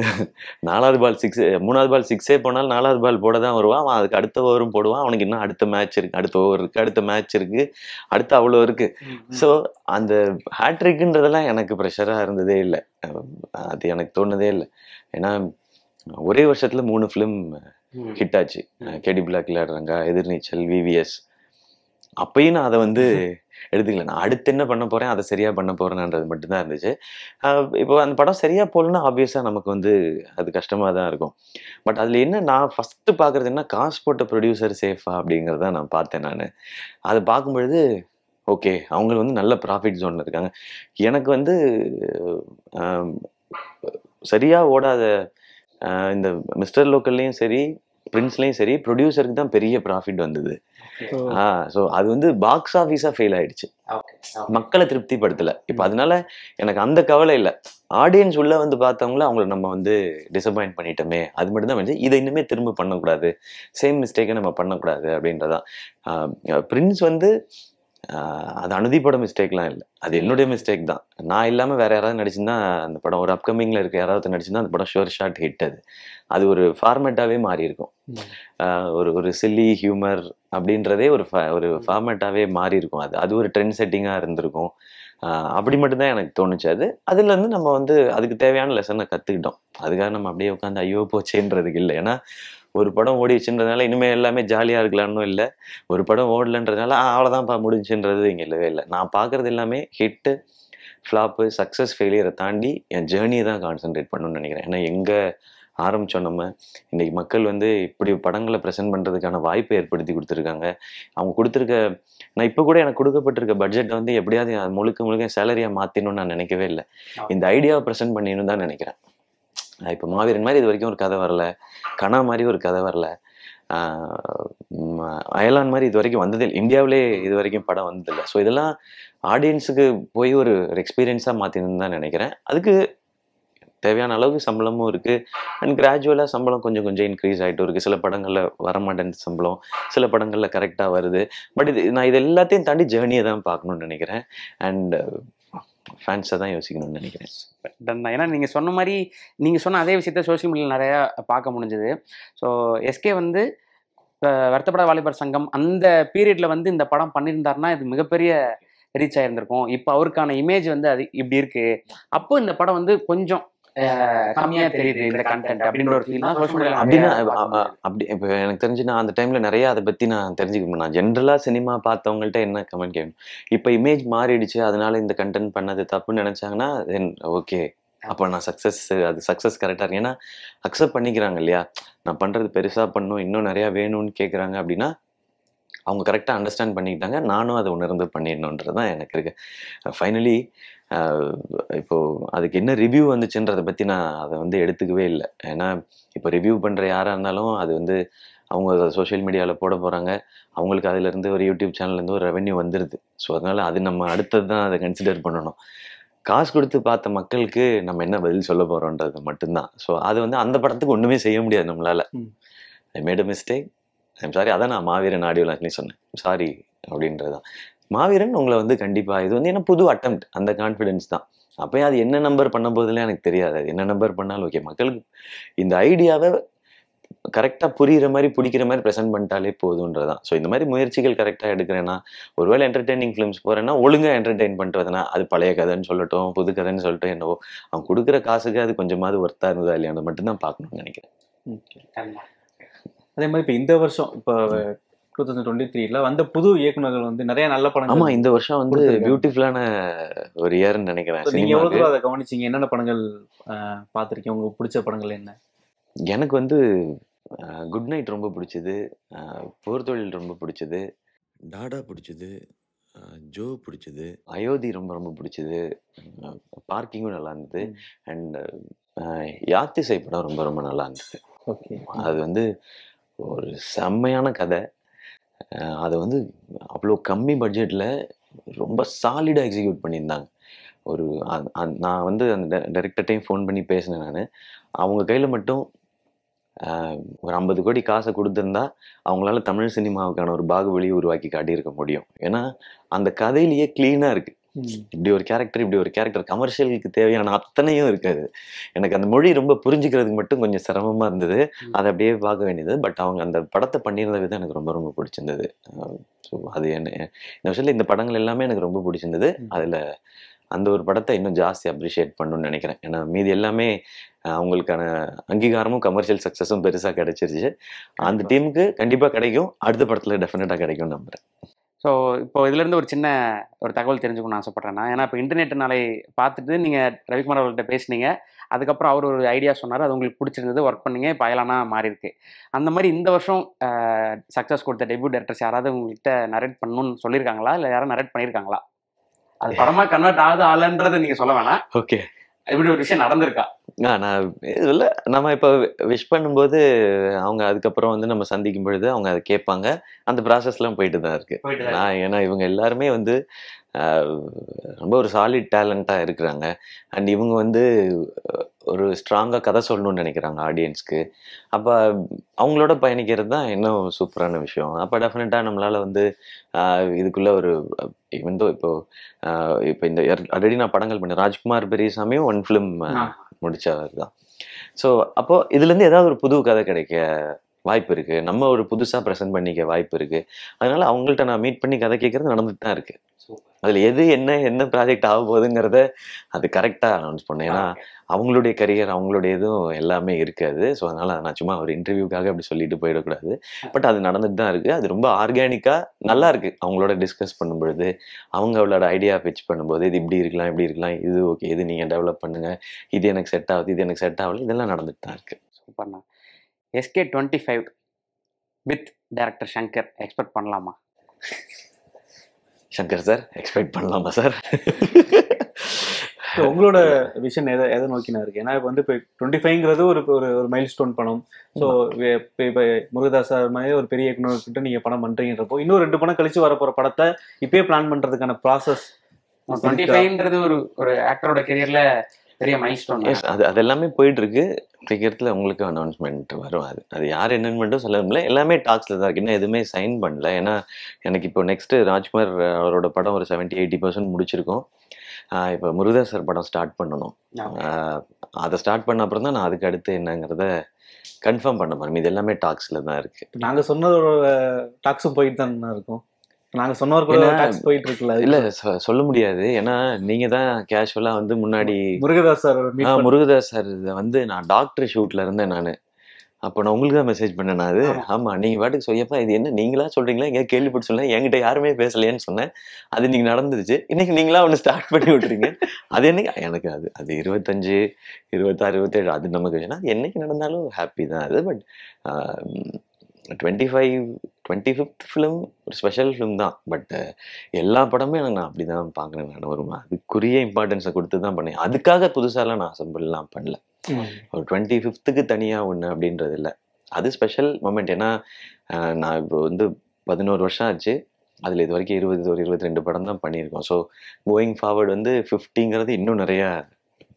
நாலாவது பால் சிக்ஸ் மூணாவது பால் சிக்ஸே போனாலும் நாலாவது பால் போட தான் வருவான் அவன் அதுக்கு அடுத்த ஓவரும் போடுவான் அவனுக்கு இன்னும் அடுத்த மேட்ச் இருக்கு அடுத்த ஓவர் இருக்கு அடுத்த மேட்ச் இருக்கு அடுத்த அவ்வளோ இருக்கு ஸோ அந்த ஹேட்ரிக்குன்றதெல்லாம் எனக்கு ப்ரெஷராக இருந்ததே இல்லை அது எனக்கு தோணுதே இல்லை ஏன்னா ஒரே வருஷத்துல மூணு ஃபிலிம் ஹிட் ஆச்சு கேடி பிளாக் விளையாடுறாங்க எதிர்நீச்சல் விவிஎஸ் அப்பயும் நான் அதை வந்து எடுத்துக்கல நான் அடுத்து என்ன பண்ண போகிறேன் அதை சரியாக பண்ண போறேன்ன்றது மட்டும்தான் இருந்துச்சு இப்போ அந்த படம் சரியாக போகலன்னா ஆப்வியஸாக நமக்கு வந்து அது கஷ்டமாக தான் இருக்கும் பட் அதில் என்ன நான் ஃபஸ்ட்டு பாக்குறது என்ன காசு போட்ட ப்ரொடியூசர் சேஃபா அப்படிங்கிறத நான் பார்த்தேன் நான் அதை பார்க்கும்பொழுது ஓகே அவங்க வந்து நல்ல ப்ராஃபிட் ஜோனில் இருக்காங்க எனக்கு வந்து சரியாக ஓடாத இந்த மிஸ்டர் லோக்கல்லையும் சரி பிரின்ஸ்லையும் சரி ப்ரொடியூசருக்கு தான் பெரிய ப்ராஃபிட் வந்தது ஆ ஸோ அது வந்து பாக்ஸ் ஆஃபீஸாக ஃபெயில் ஆயிடுச்சு மக்களை திருப்திப்படுத்தலை இப்போ அதனால எனக்கு அந்த கவலை இல்லை ஆடியன்ஸ் உள்ள வந்து பார்த்தவங்கள அவங்கள நம்ம வந்து டிசப்பாயின்ட் பண்ணிட்டோமே அது மட்டும் தான் வந்துச்சு இதை இன்னுமே திரும்ப பண்ணக்கூடாது சேம் மிஸ்டேக்கை நம்ம பண்ணக்கூடாது அப்படின்றதான் பிரின்ஸ் வந்து அது அனுதி படம் மிஸ்டேக்லாம் இல்லை அது என்னுடைய மிஸ்டேக் தான் நான் இல்லாமல் வேறு யாராவது நடிச்சிருந்தா அந்த படம் ஒரு அப்கமிங்கில் இருக்க யாராவது நடிச்சுன்னா அந்த படம் ஷோர் ஷாட் ஹிட் அது அது ஒரு ஃபார்மேட்டாகவே மாறி இருக்கும் ஒரு ஒரு சில்லி ஹியூமர் அப்படின்றதே ஒரு ஒரு ஃபார்மேட்டாகவே மாறி இருக்கும் அது அது ஒரு ட்ரெண்ட் செட்டிங்காக இருந்திருக்கும் அப்படி மட்டும்தான் எனக்கு தோணுச்சு அது அதுலேருந்து நம்ம வந்து அதுக்கு தேவையான லெசனை கற்றுக்கிட்டோம் அதுக்காக நம்ம அப்படியே உட்காந்து ஐயோ போச்சேன்றதுக்கு இல்லை ஏன்னா ஒரு படம் ஓடிச்சுன்றதுனால இனிமேல் எல்லாமே ஜாலியாக இருக்கலாம்னு இல்லை ஒரு படம் ஓடலன்றதுனால அவ்வளோதான்ப்பா முடிஞ்சுன்றது இங்கே இல்லவே இல்லை நான் பார்க்குறது எல்லாமே ஹிட்டு ஃப்ளாப்பு சக்ஸஸ் ஃபெயிலியரை தாண்டி என் ஜேர்னியை தான் கான்சென்ட்ரேட் பண்ணணும்னு நினைக்கிறேன் ஏன்னா எங்கே ஆரம்பித்தோம் நம்ம இன்றைக்கி மக்கள் வந்து இப்படி படங்களை ப்ரெசென்ட் பண்ணுறதுக்கான வாய்ப்பை ஏற்படுத்தி கொடுத்துருக்காங்க அவங்க கொடுத்துருக்க நான் இப்போ கூட எனக்கு கொடுக்கப்பட்டிருக்க பட்ஜெட்டை வந்து எப்படியாவது முழுக்க முழுக்க சேலரியாக மாற்றினோன்னு நான் நினைக்கவே இல்லை இந்த ஐடியாவை ப்ரெசென்ட் பண்ணிடணும் தான் நினைக்கிறேன் இப்போ மாவீரன் மாதிரி இது வரைக்கும் ஒரு கதை வரல கனா மாதிரி ஒரு கதை வரல அயலான் மாதிரி இது வரைக்கும் வந்ததில்லை இந்தியாவிலே இது வரைக்கும் படம் வந்ததில்லை ஸோ இதெல்லாம் ஆடியன்ஸுக்கு போய் ஒரு ஒரு எக்ஸ்பீரியன்ஸாக மாற்றினு தான் நினைக்கிறேன் அதுக்கு தேவையான அளவுக்கு சம்பளமும் இருக்குது அண்ட் கிராஜுவலாக சம்பளம் கொஞ்சம் கொஞ்சம் இன்க்ரீஸ் ஆகிட்டு இருக்குது சில படங்களில் வரமாட்டேன் சம்பளம் சில படங்களில் கரெக்டாக வருது பட் இது நான் இது எல்லாத்தையும் தாண்டி ஜேர்னியை தான் பார்க்கணும்னு நினைக்கிறேன் அண்ட் ஃபேன்ஸை தான் யோசிக்கணும்னு நினைக்கிறேன் டன் தான் ஏன்னா நீங்கள் சொன்ன மாதிரி நீங்கள் சொன்ன அதே விஷயத்த சோஷியல் மீடியாவில் நிறையா பார்க்க முடிஞ்சது ஸோ எஸ்கே வந்து வருத்தப்பட வாலிபர் சங்கம் அந்த பீரியடில் வந்து இந்த படம் பண்ணியிருந்தாருன்னா இது மிகப்பெரிய ரீச் ஆகியிருந்திருக்கும் இப்போ அவருக்கான இமேஜ் வந்து அது இப்படி இருக்குது அப்போது இந்த படம் வந்து கொஞ்சம் எனக்கு தெரிஞ்சு நான் அந்த டைம்ல நிறைய பத்தி நான் ஜென்ரலா சினிமா என்ன கமெண்ட் கேட்கணும் இமேஜ் மாறிடுச்சு அதனால இந்த பண்ணது தப்புன்னு நினைச்சாங்கன்னா ஓகே நான் சக்ஸஸ் அது சக்ஸஸ் ஏன்னா அக்செப்ட் பண்ணிக்கிறாங்க இல்லையா நான் பண்ணும் இன்னும் நிறையா வேணும்னு அப்படின்னா அவங்க கரெக்டாக அண்டர்ஸ்டாண்ட் பண்ணிக்கிட்டாங்க நானும் அதை உணர்ந்து பண்ணிடணுன்றது தான் எனக்கு இருக்குது ஃபைனலி இப்போது அதுக்கு என்ன ரிவ்யூ வந்துச்சுன்றதை பற்றி நான் அதை வந்து எடுத்துக்கவே இல்லை ஏன்னா இப்போ ரிவ்யூ பண்ணுற யாராக இருந்தாலும் அது வந்து அவங்க அதை சோஷியல் மீடியாவில் போட போகிறாங்க அவங்களுக்கு அதிலேருந்து ஒரு யூடியூப் சேனல்லேருந்து ஒரு ரெவென்யூ வந்துடுது ஸோ அதனால் அது நம்ம அடுத்தது தான் அதை கன்சிடர் பண்ணணும் காசு கொடுத்து பார்த்த மக்களுக்கு நம்ம என்ன பதில் சொல்ல போகிறோன்றது மட்டும்தான் ஸோ அது வந்து அந்த படத்துக்கு ஒன்றுமே செய்ய முடியாது நம்மளால் I made a mistake I'm sorry அதான் நான் மாவீரன் ஆடியோலாம் சொன்னேன் சாரி அப்படின்றது தான் மாவீரன் உங்களை வந்து கண்டிப்பாக இது வந்து ஏன்னா புது அட்டம் அந்த கான்ஃபிடென்ஸ் தான் அப்போயும் அது என்ன நம்பர் பண்ண போதில் எனக்கு தெரியாது அது என்ன நம்பர் பண்ணாலும் ஓகே மக்களுக்கு இந்த ஐடியாவை கரெக்டாக புரிகிற மாதிரி பிடிக்கிற மாதிரி ப்ரெசென்ட் பண்ணிட்டாலே போதுன்றதான் ஸோ இந்த மாதிரி முயற்சிகள் கரெக்டாக எடுக்கிறேன்னா ஒருவேளை என்டர்டெய்னிங் ஃபிலிம்ஸ் போகிறேன்னா ஒழுங்காக என்டர்டெயின் பண்ணுறதுனா அது பழைய கதைன்னு சொல்லட்டும் புது கதைன்னு சொல்லட்டும் என்னவோ அவன் கொடுக்குற காசுக்கு அது கொஞ்சமாவது ஒர்த்தாக இருந்ததா அதை மட்டும்தான் பார்க்கணும்னு நினைக்கிறேன் அதே மாதிரி இப்போ இந்த வருஷம் இப்போ டூ தௌசண்ட் டுவெண்ட்டி த்ரீல வந்த புது இயக்குநர்கள் வந்து நிறைய நல்ல படங்கள் ஆமா இந்த வருஷம் வந்து பியூட்டிஃபுல்லான ஒரு இயர்னு நினைக்கிறேன் நீங்க எவ்வளவு தூரம் அதை கவனிச்சீங்க என்னென்ன படங்கள் பார்த்துருக்கீங்க உங்களுக்கு பிடிச்ச படங்கள் என்ன எனக்கு வந்து குட் நைட் ரொம்ப பிடிச்சது போர்த்தொழில் ரொம்ப பிடிச்சது டாடா பிடிச்சது ஜோ பிடிச்சது அயோத்தி ரொம்ப ரொம்ப பிடிச்சது பார்க்கிங்கும் நல்லா இருந்தது அண்ட் யாத்திசை படம் ரொம்ப ரொம்ப நல்லா இருந்தது ஓகே அது வந்து ஒரு செம்மையான கதை அதை வந்து அவ்வளோ கம்மி பட்ஜெட்டில் ரொம்ப சாலிடாக எக்ஸிக்யூட் பண்ணியிருந்தாங்க ஒரு நான் வந்து அந்த டைரக்டர்டையும் ஃபோன் பண்ணி பேசினேன் நான் அவங்க கையில் மட்டும் ஒரு ஐம்பது கோடி காசை கொடுத்துருந்தா அவங்களால தமிழ் சினிமாவுக்கான ஒரு பாகுபலியை உருவாக்கி காட்டியிருக்க முடியும் ஏன்னா அந்த கதையிலேயே க்ளீனாக இருக்குது இப்படி ஒரு கேரக்டர் இப்படி ஒரு கேரக்டர் கமர்ஷியலுக்கு தேவையான அத்தனையும் இருக்காது எனக்கு அந்த மொழி ரொம்ப புரிஞ்சுக்கிறதுக்கு மட்டும் கொஞ்சம் சிரமமாக இருந்தது அதை அப்படியே பார்க்க வேண்டியது பட் அவங்க அந்த படத்தை பண்ணியிருந்த விதம் எனக்கு ரொம்ப ரொம்ப பிடிச்சிருந்தது ஸோ அது என்ன இந்த விஷயத்தில் இந்த படங்கள் எல்லாமே எனக்கு ரொம்ப பிடிச்சிருந்தது அதில் அந்த ஒரு படத்தை இன்னும் ஜாஸ்தி அப்ரிஷியேட் பண்ணணும்னு நினைக்கிறேன் ஏன்னா மீதி எல்லாமே அவங்களுக்கான அங்கீகாரமும் கமர்ஷியல் சக்ஸஸும் பெருசாக கிடைச்சிருச்சு அந்த டீமுக்கு கண்டிப்பாக கிடைக்கும் அடுத்த படத்தில் டெஃபினட்டாக கிடைக்கும் நம்புகிறேன் ஸோ இப்போ இதுலேருந்து ஒரு சின்ன ஒரு தகவல் தெரிஞ்சுக்கணும்னு ஆசைப்பட்றேன் நான் ஏன்னா இப்போ இன்டர்நெட்னாலே பார்த்துட்டு நீங்கள் ரவிக்குமார் அவர்கள்ட்ட பேசுனீங்க அதுக்கப்புறம் அவர் ஒரு ஐடியா சொன்னார் அது உங்களுக்கு பிடிச்சிருந்தது ஒர்க் பண்ணீங்க இப்போ அயலானா மாறி இருக்கு அந்த மாதிரி இந்த வருஷம் சக்ஸஸ் கொடுத்த டெபியூ டேரக்டர்ஸ் யாராவது உங்கள்கிட்ட நரேட் பண்ணணும்னு சொல்லியிருக்காங்களா இல்லை யாரும் நரேட் பண்ணியிருக்காங்களா அது படமாக கன்வெர்ட் ஆகுது ஆளுன்றதை நீங்கள் சொல்ல வேணாம் ஓகே இப்படி ஒரு விஷயம் நடந்திருக்கா நான் இல்லை நம்ம இப்போ விஷ் பண்ணும்போது அவங்க அதுக்கப்புறம் வந்து நம்ம சந்திக்கும் பொழுது அவங்க அதை கேட்பாங்க அந்த ப்ராசஸ்லாம் போயிட்டு தான் இருக்கு நான் ஏன்னா இவங்க எல்லாருமே வந்து ரொம்ப ஒரு சாலிட் டேலண்டா இருக்கிறாங்க அண்ட் இவங்க வந்து ஒரு ஸ்ட்ராங்காக கதை சொல்லணும்னு நினைக்கிறாங்க ஆடியன்ஸ்க்கு அப்போ அவங்களோட பயணிக்கிறது தான் இன்னும் சூப்பரான விஷயம் அப்போ டெஃபினட்டாக நம்மளால் வந்து இதுக்குள்ளே ஒரு இவன்தோ இப்போ இப்போ இந்த ஆல்ரெடி நான் படங்கள் பண்ணேன் ராஜ்குமார் பெரியசாமியும் ஒன் ஃபிலிம் முடித்தவர் தான் ஸோ அப்போது இதுலேருந்து ஏதாவது ஒரு புது கதை கிடைக்க வாய்ப்பு இருக்குது நம்ம ஒரு புதுசாக ப்ரெசென்ட் பண்ணிக்க வாய்ப்பு இருக்குது அதனால் அவங்கள்ட்ட நான் மீட் பண்ணி கதை கேட்குறது நடந்துட்டு தான் இருக்குது அதில் எது என்ன என்ன ப்ராஜெக்ட் ஆக போகுதுங்கிறத அது கரெக்டாக அனௌன்ஸ் பண்ணேன் ஏன்னா அவங்களுடைய கரியர் அவங்களுடைய இதுவும் எல்லாமே இருக்காது ஸோ அதனால் நான் சும்மா ஒரு இன்டர்வியூக்காக அப்படி சொல்லிட்டு போயிடக்கூடாது பட் அது நடந்துட்டு தான் இருக்குது அது ரொம்ப ஆர்கானிக்காக நல்லா இருக்குது அவங்களோட டிஸ்கஸ் பண்ணும்பொழுது அவங்க அவளோட ஐடியா பிச் பண்ணும்போது இது இப்படி இருக்கலாம் இப்படி இருக்கலாம் இது ஓகே இது நீங்கள் டெவலப் பண்ணுங்கள் இது எனக்கு செட் ஆகுது இது எனக்கு செட் ஆகல இதெல்லாம் நடந்துட்டு தான் இருக்குது சூப்பர்ண்ணா SK twenty five with director Shankar expect பண்ணலாமா சங்கர் சார் எக்ஸ்பெக்ட் பண்ணலாமா சார் உங்களோட விஷன் எதை எதை நோக்கினா இருக்கு ஏன்னா இப்போ வந்து இப்போ டுவெண்ட்டி ஃபைவ்ங்கிறது ஒரு ஒரு ஒரு மைல் ஸ்டோன் பணம் ஸோ இப்போ இப்போ முருகதாஸ் மாதிரி ஒரு பெரிய இயக்குனர் கிட்ட நீங்கள் படம் பண்ணுறீங்கிறப்போ இன்னும் ரெண்டு பணம் கழிச்சு வரப்போகிற படத்தை இப்பயே பிளான் பண்ணுறதுக்கான ப்ராசஸ் டுவெண்ட்டி ஃபைவ்ன்றது ஒரு ஒரு ஆக்டரோட கெரியரில் பெரிய மைல்ஸ்டோன் அது அது எல்லாமே போயிட்டு இருக்கு சீக்கிரத்தில் உங்களுக்கு அனௌன்ஸ்மெண்ட் வரும் அது அது யார் என்னன்னு மட்டும் சொல்ல முடியல எல்லாமே டாக்ஸில் தான் இருக்கு இன்னும் எதுவுமே சைன் பண்ணல ஏன்னா எனக்கு இப்போ நெக்ஸ்ட்டு ராஜ்குமார் அவரோட படம் ஒரு செவன்ட்டி எயிட்டி பர்சன்ட் முடிச்சிருக்கோம் இப்போ முருகதாசர் படம் ஸ்டார்ட் பண்ணணும் அதை ஸ்டார்ட் பண்ண அப்புறம் தான் நான் அதுக்கு அடுத்து என்னங்கிறத கன்ஃபார்ம் பண்ண முடியும் இது எல்லாமே டாக்ஸில் தான் இருக்குது நாங்கள் சொன்னதோட டாக்ஸும் போயிட்டு தான் இருக்கும் நாங்க சொன்னவர்கள் போயிட்டு இல்ல சொல்ல முடியாது ஏன்னா நீங்க தான் கேஷுவலா வந்து முன்னாடி முருகதாஸ் சார் முருகதாஸ் சார் வந்து நான் டாக்டர் ஷூட்ல இருந்தேன் நானு அப்போ நான் உங்களுக்கு தான் மெசேஜ் பண்ணேன் நான் அது ஆமா நீங்க பாட்டுக்கு சொல்லியப்பா இது என்ன நீங்களா சொல்றீங்களா எங்க கேள்விப்பட்டு சொல்ல என்கிட்ட யாருமே பேசலையேன்னு சொன்னேன் அது நீங்க நடந்துருச்சு இன்னைக்கு நீங்களா ஒன்று ஸ்டார்ட் பண்ணி விட்டுருங்க அது என்னைக்கு எனக்கு அது அது இருபத்தஞ்சு இருபத்தாறு இருபத்தேழு அது நமக்கு ஏன்னா என்னைக்கு நடந்தாலும் ஹாப்பி தான் அது but twenty five twenty fifth film ஒரு ஸ்பெஷல் ஃபிலிம் தான் பட் uh, எல்லா எனக்கு நான் அப்படி தான் பார்க்குறேன் நான் ஒரு அதுக்குரிய இம்பார்ட்டன்ஸை கொடுத்து தான் பண்ணேன் அதுக்காக புதுசாலாம் நான் அசம்பிள்லாம் பண்ணல ஒரு டுவெண்ட்டி ஃபிஃப்த்துக்கு தனியாக ஒன்று அப்படின்றது இல்லை அது ஸ்பெஷல் மொமெண்ட் ஏன்னா நான் இப்போ வந்து பதினோரு வருஷம் ஆச்சு அதில் இது வரைக்கும் இருபது ஒரு இருபத்தி ரெண்டு படம் தான் பண்ணியிருக்கோம் ஸோ கோயிங் ஃபார்வர்டு வந்து ஃபிஃப்டிங்கிறது இன்னும் நிறையா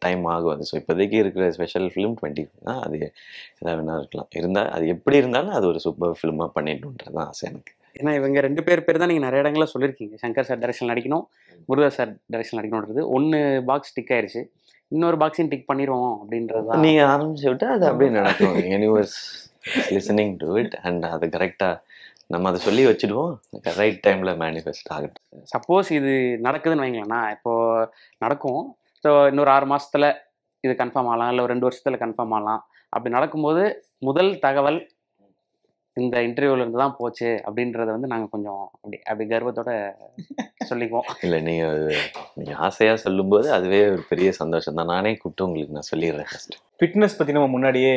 டைம் ஆகும் அது ஸோ இப்போதைக்கு இருக்கிற ஸ்பெஷல் ஃபிலிம் டுவெண்ட்டி தான் அது எதாவது வேணா இருக்கலாம் இருந்தால் அது எப்படி இருந்தாலும் அது ஒரு சூப்பர் ஃபிலிமாக பண்ணிட்டுன்றது தான் ஆசை எனக்கு ஏன்னா இவங்க ரெண்டு பேர் பேர் தான் நீங்கள் நிறைய இடங்களில் சொல்லியிருக்கீங்க சங்கர் சார் டேரக்ஷன் நடிக்கணும் முருகா சார் டேரக்ஷன் நடிக்கணுன்றது ஒன்று பாக்ஸ் டிக் ஆயிடுச்சு இன்னொரு பாக்ஸையும் டிக் பண்ணிடுவோம் அப்படின்றது நீங்கள் ஆரம்பிச்சு விட்டு அது அப்படியே நடக்கும் universe listening to it and அது கரெக்டாக நம்ம அதை சொல்லி வச்சுடுவோம் ரைட் டைமில் மேனிஃபெஸ்ட் ஆகட்டும் சப்போஸ் இது நடக்குதுன்னு வைங்களேண்ணா இப்போது நடக்கும் ஸோ இன்னொரு ஆறு மாதத்தில் இது கன்ஃபார்ம் ஆகலாம் இல்லை ஒரு ரெண்டு வருஷத்தில் கன்ஃபார்ம் ஆகலாம் அப்படி நடக்கும்போது முதல் தகவல் இந்த இன்டர்வியூலேருந்து தான் போச்சு அப்படின்றத வந்து நாங்கள் கொஞ்சம் அப்படி அப்படி கர்வத்தோட சொல்லிக்குவோம் இல்லை நீங்கள் நீங்கள் ஆசையாக சொல்லும்போது அதுவே ஒரு பெரிய சந்தோஷம் தான் நானே கூப்பிட்டு உங்களுக்கு நான் சொல்லிடுறேன் ஃபஸ்ட்டு ஃபிட்னஸ் பற்றி நம்ம முன்னாடியே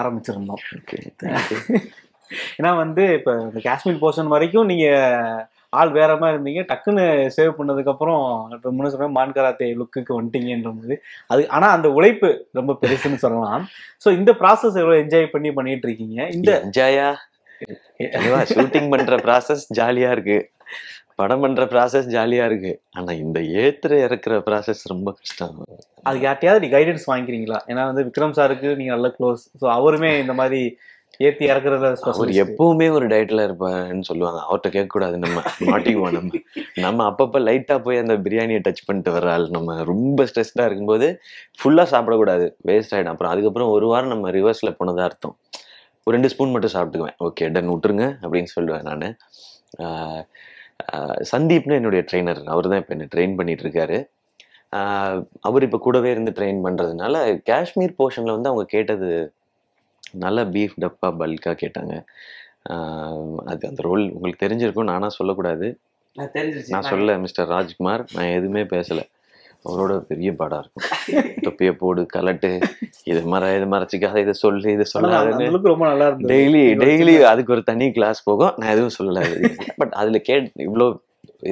ஆரம்பிச்சிருந்தோம் ஏன்னா வந்து இப்போ இந்த காஷ்மீர் போர்ஷன் வரைக்கும் நீங்கள் ஆள் வேற மாதிரி இருந்தீங்க டக்குன்னு சேவ் பண்ணதுக்கப்புறம் அப்புறம் முன்ன சொன்ன மான்கராத்தே லுக்குக்கு வந்துட்டீங்கன்ற அது ஆனால் அந்த உழைப்பு ரொம்ப பெருசுன்னு சொல்லலாம் ஸோ இந்த ப்ராசஸ் எவ்வளோ என்ஜாய் பண்ணி பண்ணிட்டு இருக்கீங்க இந்த என்ஜாயா ஷூட்டிங் பண்ற ப்ராசஸ் ஜாலியா இருக்கு படம் பண்ற ப்ராசஸ் ஜாலியா இருக்கு ஆனா இந்த ஏத்துற இறக்குற ப்ராசஸ் ரொம்ப கஷ்டம் அது யார்ட்டையாவது நீ கைடன்ஸ் வாங்கிக்கிறீங்களா ஏன்னா வந்து விக்ரம் சாருக்கு நீங்க நல்ல க்ளோஸ் ஸோ அவருமே இந்த மாதிரி ஏத்தி இறக்குறதுல அவர் எப்பவுமே ஒரு டயட்ல இருப்பாருன்னு சொல்லுவாங்க அவர்கிட்ட கேட்கக்கூடாது நம்ம மாட்டிக்குவோம் நம்ம நம்ம அப்பப்ப லைட்டா போய் அந்த பிரியாணியை டச் பண்ணிட்டு வர்றாள் நம்ம ரொம்ப ஸ்ட்ரெஸ்டா இருக்கும்போது ஃபுல்லா சாப்பிடக்கூடாது வேஸ்ட் ஆயிடும் அப்புறம் அதுக்கப்புறம் ஒரு வாரம் நம்ம ரிவர்ஸ்ல போனதா அர்த்தம் ஒரு ரெண்டு ஸ்பூன் மட்டும் சாப்பிட்டுக்குவேன் ஓகே டன் விட்டுருங்க அப்படின்னு சொல்லுவேன் நான் சந்தீப்னு என்னுடைய ட்ரெயினர் அவர் தான் இப்போ என்ன ட்ரெயின் பண்ணிட்டு இருக்காரு அவர் இப்போ கூடவே இருந்து ட்ரெயின் பண்ணுறதுனால காஷ்மீர் போர்ஷனில் வந்து அவங்க கேட்டது நல்ல பீஃப் டப்பா பல்காக கேட்டாங்க அது அந்த ரோல் உங்களுக்கு தெரிஞ்சிருக்கும் நானா சொல்லக்கூடாது நான் சொல்ல மிஸ்டர் ராஜ்குமார் நான் எதுவுமே பேசல அவரோட பெரிய பாடா இருக்கும் தொப்பியை போடு கலட்டு இது மர இது மறைச்சிக்காத இதை சொல்லு இதை சொல்லாதுன்னு ரொம்ப நல்லா இருக்கும் டெய்லி டெய்லி அதுக்கு ஒரு தனி கிளாஸ் போகும் நான் எதுவும் சொல்லலை பட் அதில் கேட் இவ்வளோ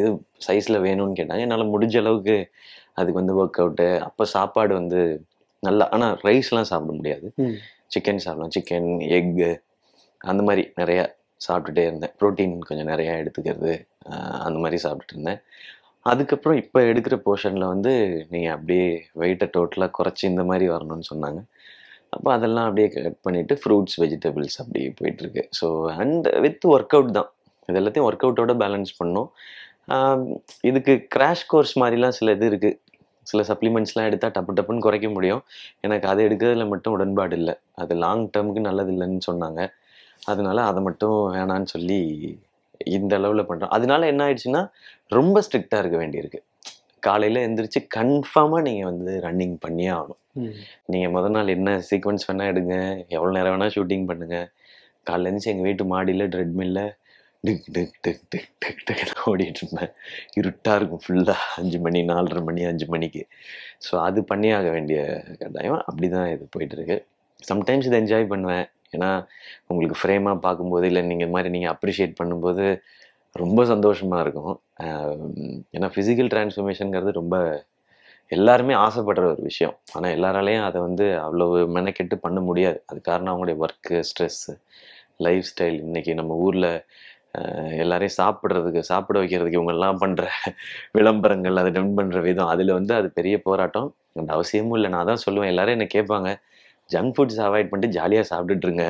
இது சைஸில் வேணும்னு கேட்டாங்க என்னால் முடிஞ்ச அளவுக்கு அதுக்கு வந்து ஒர்க் அவுட்டு அப்போ சாப்பாடு வந்து நல்லா ஆனால் ரைஸ்லாம் சாப்பிட முடியாது சிக்கன் சாப்பிடலாம் சிக்கன் எக்கு அந்த மாதிரி நிறையா சாப்பிட்டுட்டே இருந்தேன் ப்ரோட்டீன் கொஞ்சம் நிறையா எடுத்துக்கிறது அந்த மாதிரி சாப்பிட்டுட்டு இருந்தேன் அதுக்கப்புறம் இப்போ எடுக்கிற போர்ஷனில் வந்து நீங்கள் அப்படியே வெயிட்டை டோட்டலாக குறைச்சி இந்த மாதிரி வரணும்னு சொன்னாங்க அப்போ அதெல்லாம் அப்படியே கட் பண்ணிவிட்டு ஃப்ரூட்ஸ் வெஜிடபிள்ஸ் அப்படி போயிட்டுருக்கு so and with work out தான் இது எல்லாத்தையும் ஒர்க் அவுட்டோட பேலன்ஸ் பண்ணோம் இதுக்கு கிராஷ் கோர்ஸ் மாதிரிலாம் சில இது இருக்குது சில சப்ளிமெண்ட்ஸ்லாம் எடுத்தால் டப்பு டப்புன்னு குறைக்க முடியும் எனக்கு அதை எடுக்கிறதுல மட்டும் உடன்பாடு இல்லை அது லாங் டேர்முக்கு நல்லது இல்லைன்னு சொன்னாங்க அதனால அதை மட்டும் வேணான்னு சொல்லி இந்த அளவில் பண்ணுறோம் அதனால என்ன ஆயிடுச்சுன்னா ரொம்ப ஸ்ட்ரிக்டாக இருக்க வேண்டியிருக்கு காலையில் எழுந்திரிச்சு கன்ஃபார்மாக நீங்கள் வந்து ரன்னிங் பண்ணியே ஆகணும் நீங்கள் முதல் நாள் என்ன சீக்வன்ஸ் வேணால் எடுங்க எவ்வளோ நேரம் வேணால் ஷூட்டிங் பண்ணுங்கள் காலையில் எழுந்திரிச்சு எங்கள் வீட்டு மாடியில் ட்ரெட்மில்ல tick tick tick tick tick tick ஓடிட்டு இருந்தேன் இருட்டாக இருக்கும் ஃபுல்லாக அஞ்சு மணி நாலரை மணி அஞ்சு மணிக்கு ஸோ அது பண்ணியாக ஆக வேண்டிய கட்டாயம் அப்படி தான் இது போயிட்டுருக்கு சம்டைம்ஸ் இதை என்ஜாய் பண்ணுவேன் ஏன்னா உங்களுக்கு ஃப்ரேமாக பார்க்கும்போது இல்லை நீங்கள் இது மாதிரி நீங்கள் அப்ரிஷியேட் பண்ணும்போது ரொம்ப சந்தோஷமாக இருக்கும் ஏன்னா ஃபிசிக்கல் டிரான்ஸ்ஃபர்மேஷனுங்கிறது ரொம்ப எல்லாருமே ஆசைப்படுற ஒரு விஷயம் ஆனால் எல்லாராலையும் அதை வந்து அவ்வளோ மெனக்கெட்டு பண்ண முடியாது அது காரணம் அவங்களுடைய ஒர்க்கு ஸ்ட்ரெஸ்ஸு லைஃப் ஸ்டைல் இன்றைக்கி நம்ம ஊரில் எல்லாரையும் சாப்பிட்றதுக்கு சாப்பிட வைக்கிறதுக்கு இவங்கெல்லாம் பண்ணுற விளம்பரங்கள் அதை டென் பண்ணுற விதம் அதில் வந்து அது பெரிய போராட்டம் அந்த அவசியமும் இல்லை நான் தான் சொல்லுவேன் எல்லாரும் என்னை கேட்பாங்க ஜங்க் ஃபுட்ஸ் அவாய்ட் பண்ணிட்டு ஜாலியாக சாப்பிட்டுட்ருங்க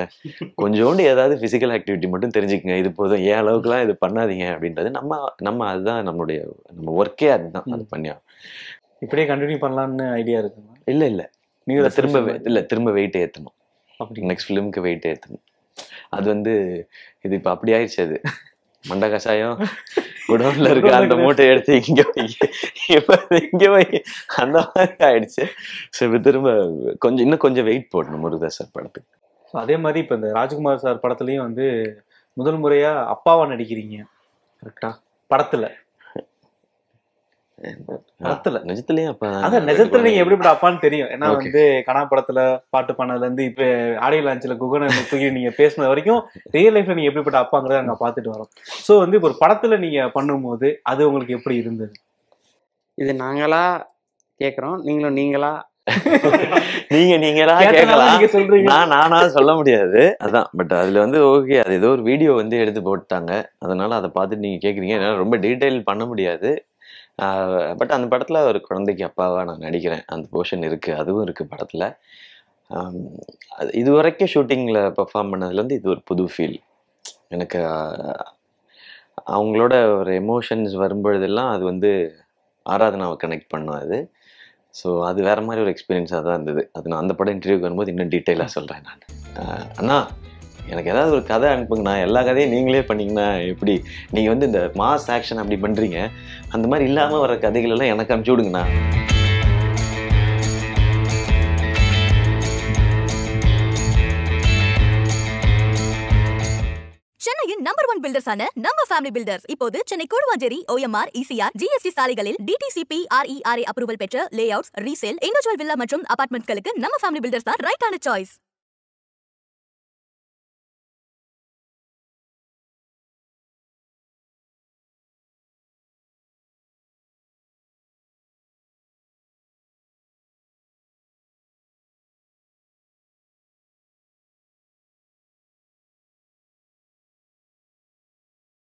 கொஞ்சோண்டு ஏதாவது ஃபிசிக்கல் ஆக்டிவிட்டி மட்டும் தெரிஞ்சுக்கோங்க இது போதும் ஏன் அளவுக்குலாம் இது பண்ணாதீங்க அப்படின்றது நம்ம நம்ம அதுதான் நம்மளுடைய நம்ம ஒர்க்கே அதுதான் அது பண்ணியா இப்படியே கண்டினியூ பண்ணலான்னு ஐடியா இருக்குங்க இல்லை இல்லை நீங்கள் திரும்ப இல்லை திரும்ப வெயிட்டே ஏற்றணும் அப்படி நெக்ஸ்ட் ஃபிலிமுக்கு வெயிட்டே ஏற்றணும் அது வந்து இது இப்ப அப்படி ஆயிடுச்சு அது மண்ட கஷாயம் குடோன்ல இருக்க அந்த மூட்டை எடுத்து இங்க இப்ப இங்க போய் அந்த மாதிரி ஆயிடுச்சு சோ இப்ப திரும்ப கொஞ்சம் இன்னும் கொஞ்சம் வெயிட் போடணும் முருகதாசர் படத்துக்கு அதே மாதிரி இப்போ இந்த ராஜ்குமார் சார் படத்துலயும் வந்து முதல் முறையா அப்பாவா நடிக்கிறீங்க கரெக்டா படத்துல படத்துல அதான் நிஜத்துல நீங்க அப்பான்னு தெரியும் ஏன்னா வந்து படத்துல பாட்டு இருந்து இப்ப லான்ச்ல குகனை தூக்கி நீங்க வரைக்கும் ரியல் லைஃப்ல நீங்க பாத்துட்டு சோ வந்து ஒரு படத்துல நீங்க அது உங்களுக்கு எப்படி இருந்தது இது நாங்களா கேக்குறோம் நீங்களும் நீங்களா நீங்க நீங்க நானா சொல்ல முடியாது அதான் பட் அதுல வந்து ஓகே அது ஏதோ ஒரு வீடியோ வந்து எடுத்து போட்டாங்க அதனால அதை பாத்துட்டு நீங்க கேக்குறீங்க ரொம்ப டீடைல் பண்ண முடியாது பட் அந்த படத்தில் ஒரு குழந்தைக்கு அப்பாவாக நான் நடிக்கிறேன் அந்த போர்ஷன் இருக்குது அதுவும் இருக்குது படத்தில் இது வரைக்கும் ஷூட்டிங்கில் பர்ஃபார்ம் பண்ணதுலேருந்து இது ஒரு புது ஃபீல் எனக்கு அவங்களோட ஒரு எமோஷன்ஸ் வரும்பொழுதெல்லாம் அது வந்து ஆராதனாவை கனெக்ட் பண்ணும் அது ஸோ அது வேறு மாதிரி ஒரு எக்ஸ்பீரியன்ஸாக தான் இருந்தது அது நான் அந்த படம் இன்டர்வியூக்கு வரும்போது இன்னும் டீட்டெயிலாக சொல்கிறேன் நான் அண்ணா எனக்கு ஏதாவது ஒரு கதை அனுப்புங்கண்ணா எல்லா கதையும் நீங்களே பண்ணிங்கன்னா எப்படி நீங்கள் வந்து இந்த மாஸ் ஆக்ஷன் அப்படி பண்ணுறீங்க அந்த மாதிரி இல்லாமல் வர கதைகளெல்லாம் எனக்கு அனுப்பிச்சி விடுங்கண்ணா சென்னையின் நம்பர் ஒன் பில்டர்ஸான நம்ம ஃபேமிலி பில்டர்ஸ் இப்போது Chennai Guduvanchery OMR ECR GST சாலைகளில் டிடிசிபி ஆர்இஆர்ஏ அப்ரூவல் பெற்ற layouts resale individual villa மற்றும் அபார்ட்மெண்ட்களுக்கு நம்ம ஃபேமிலி பில்டர்ஸ் தான் ரைட் ஆன சாய்ஸ்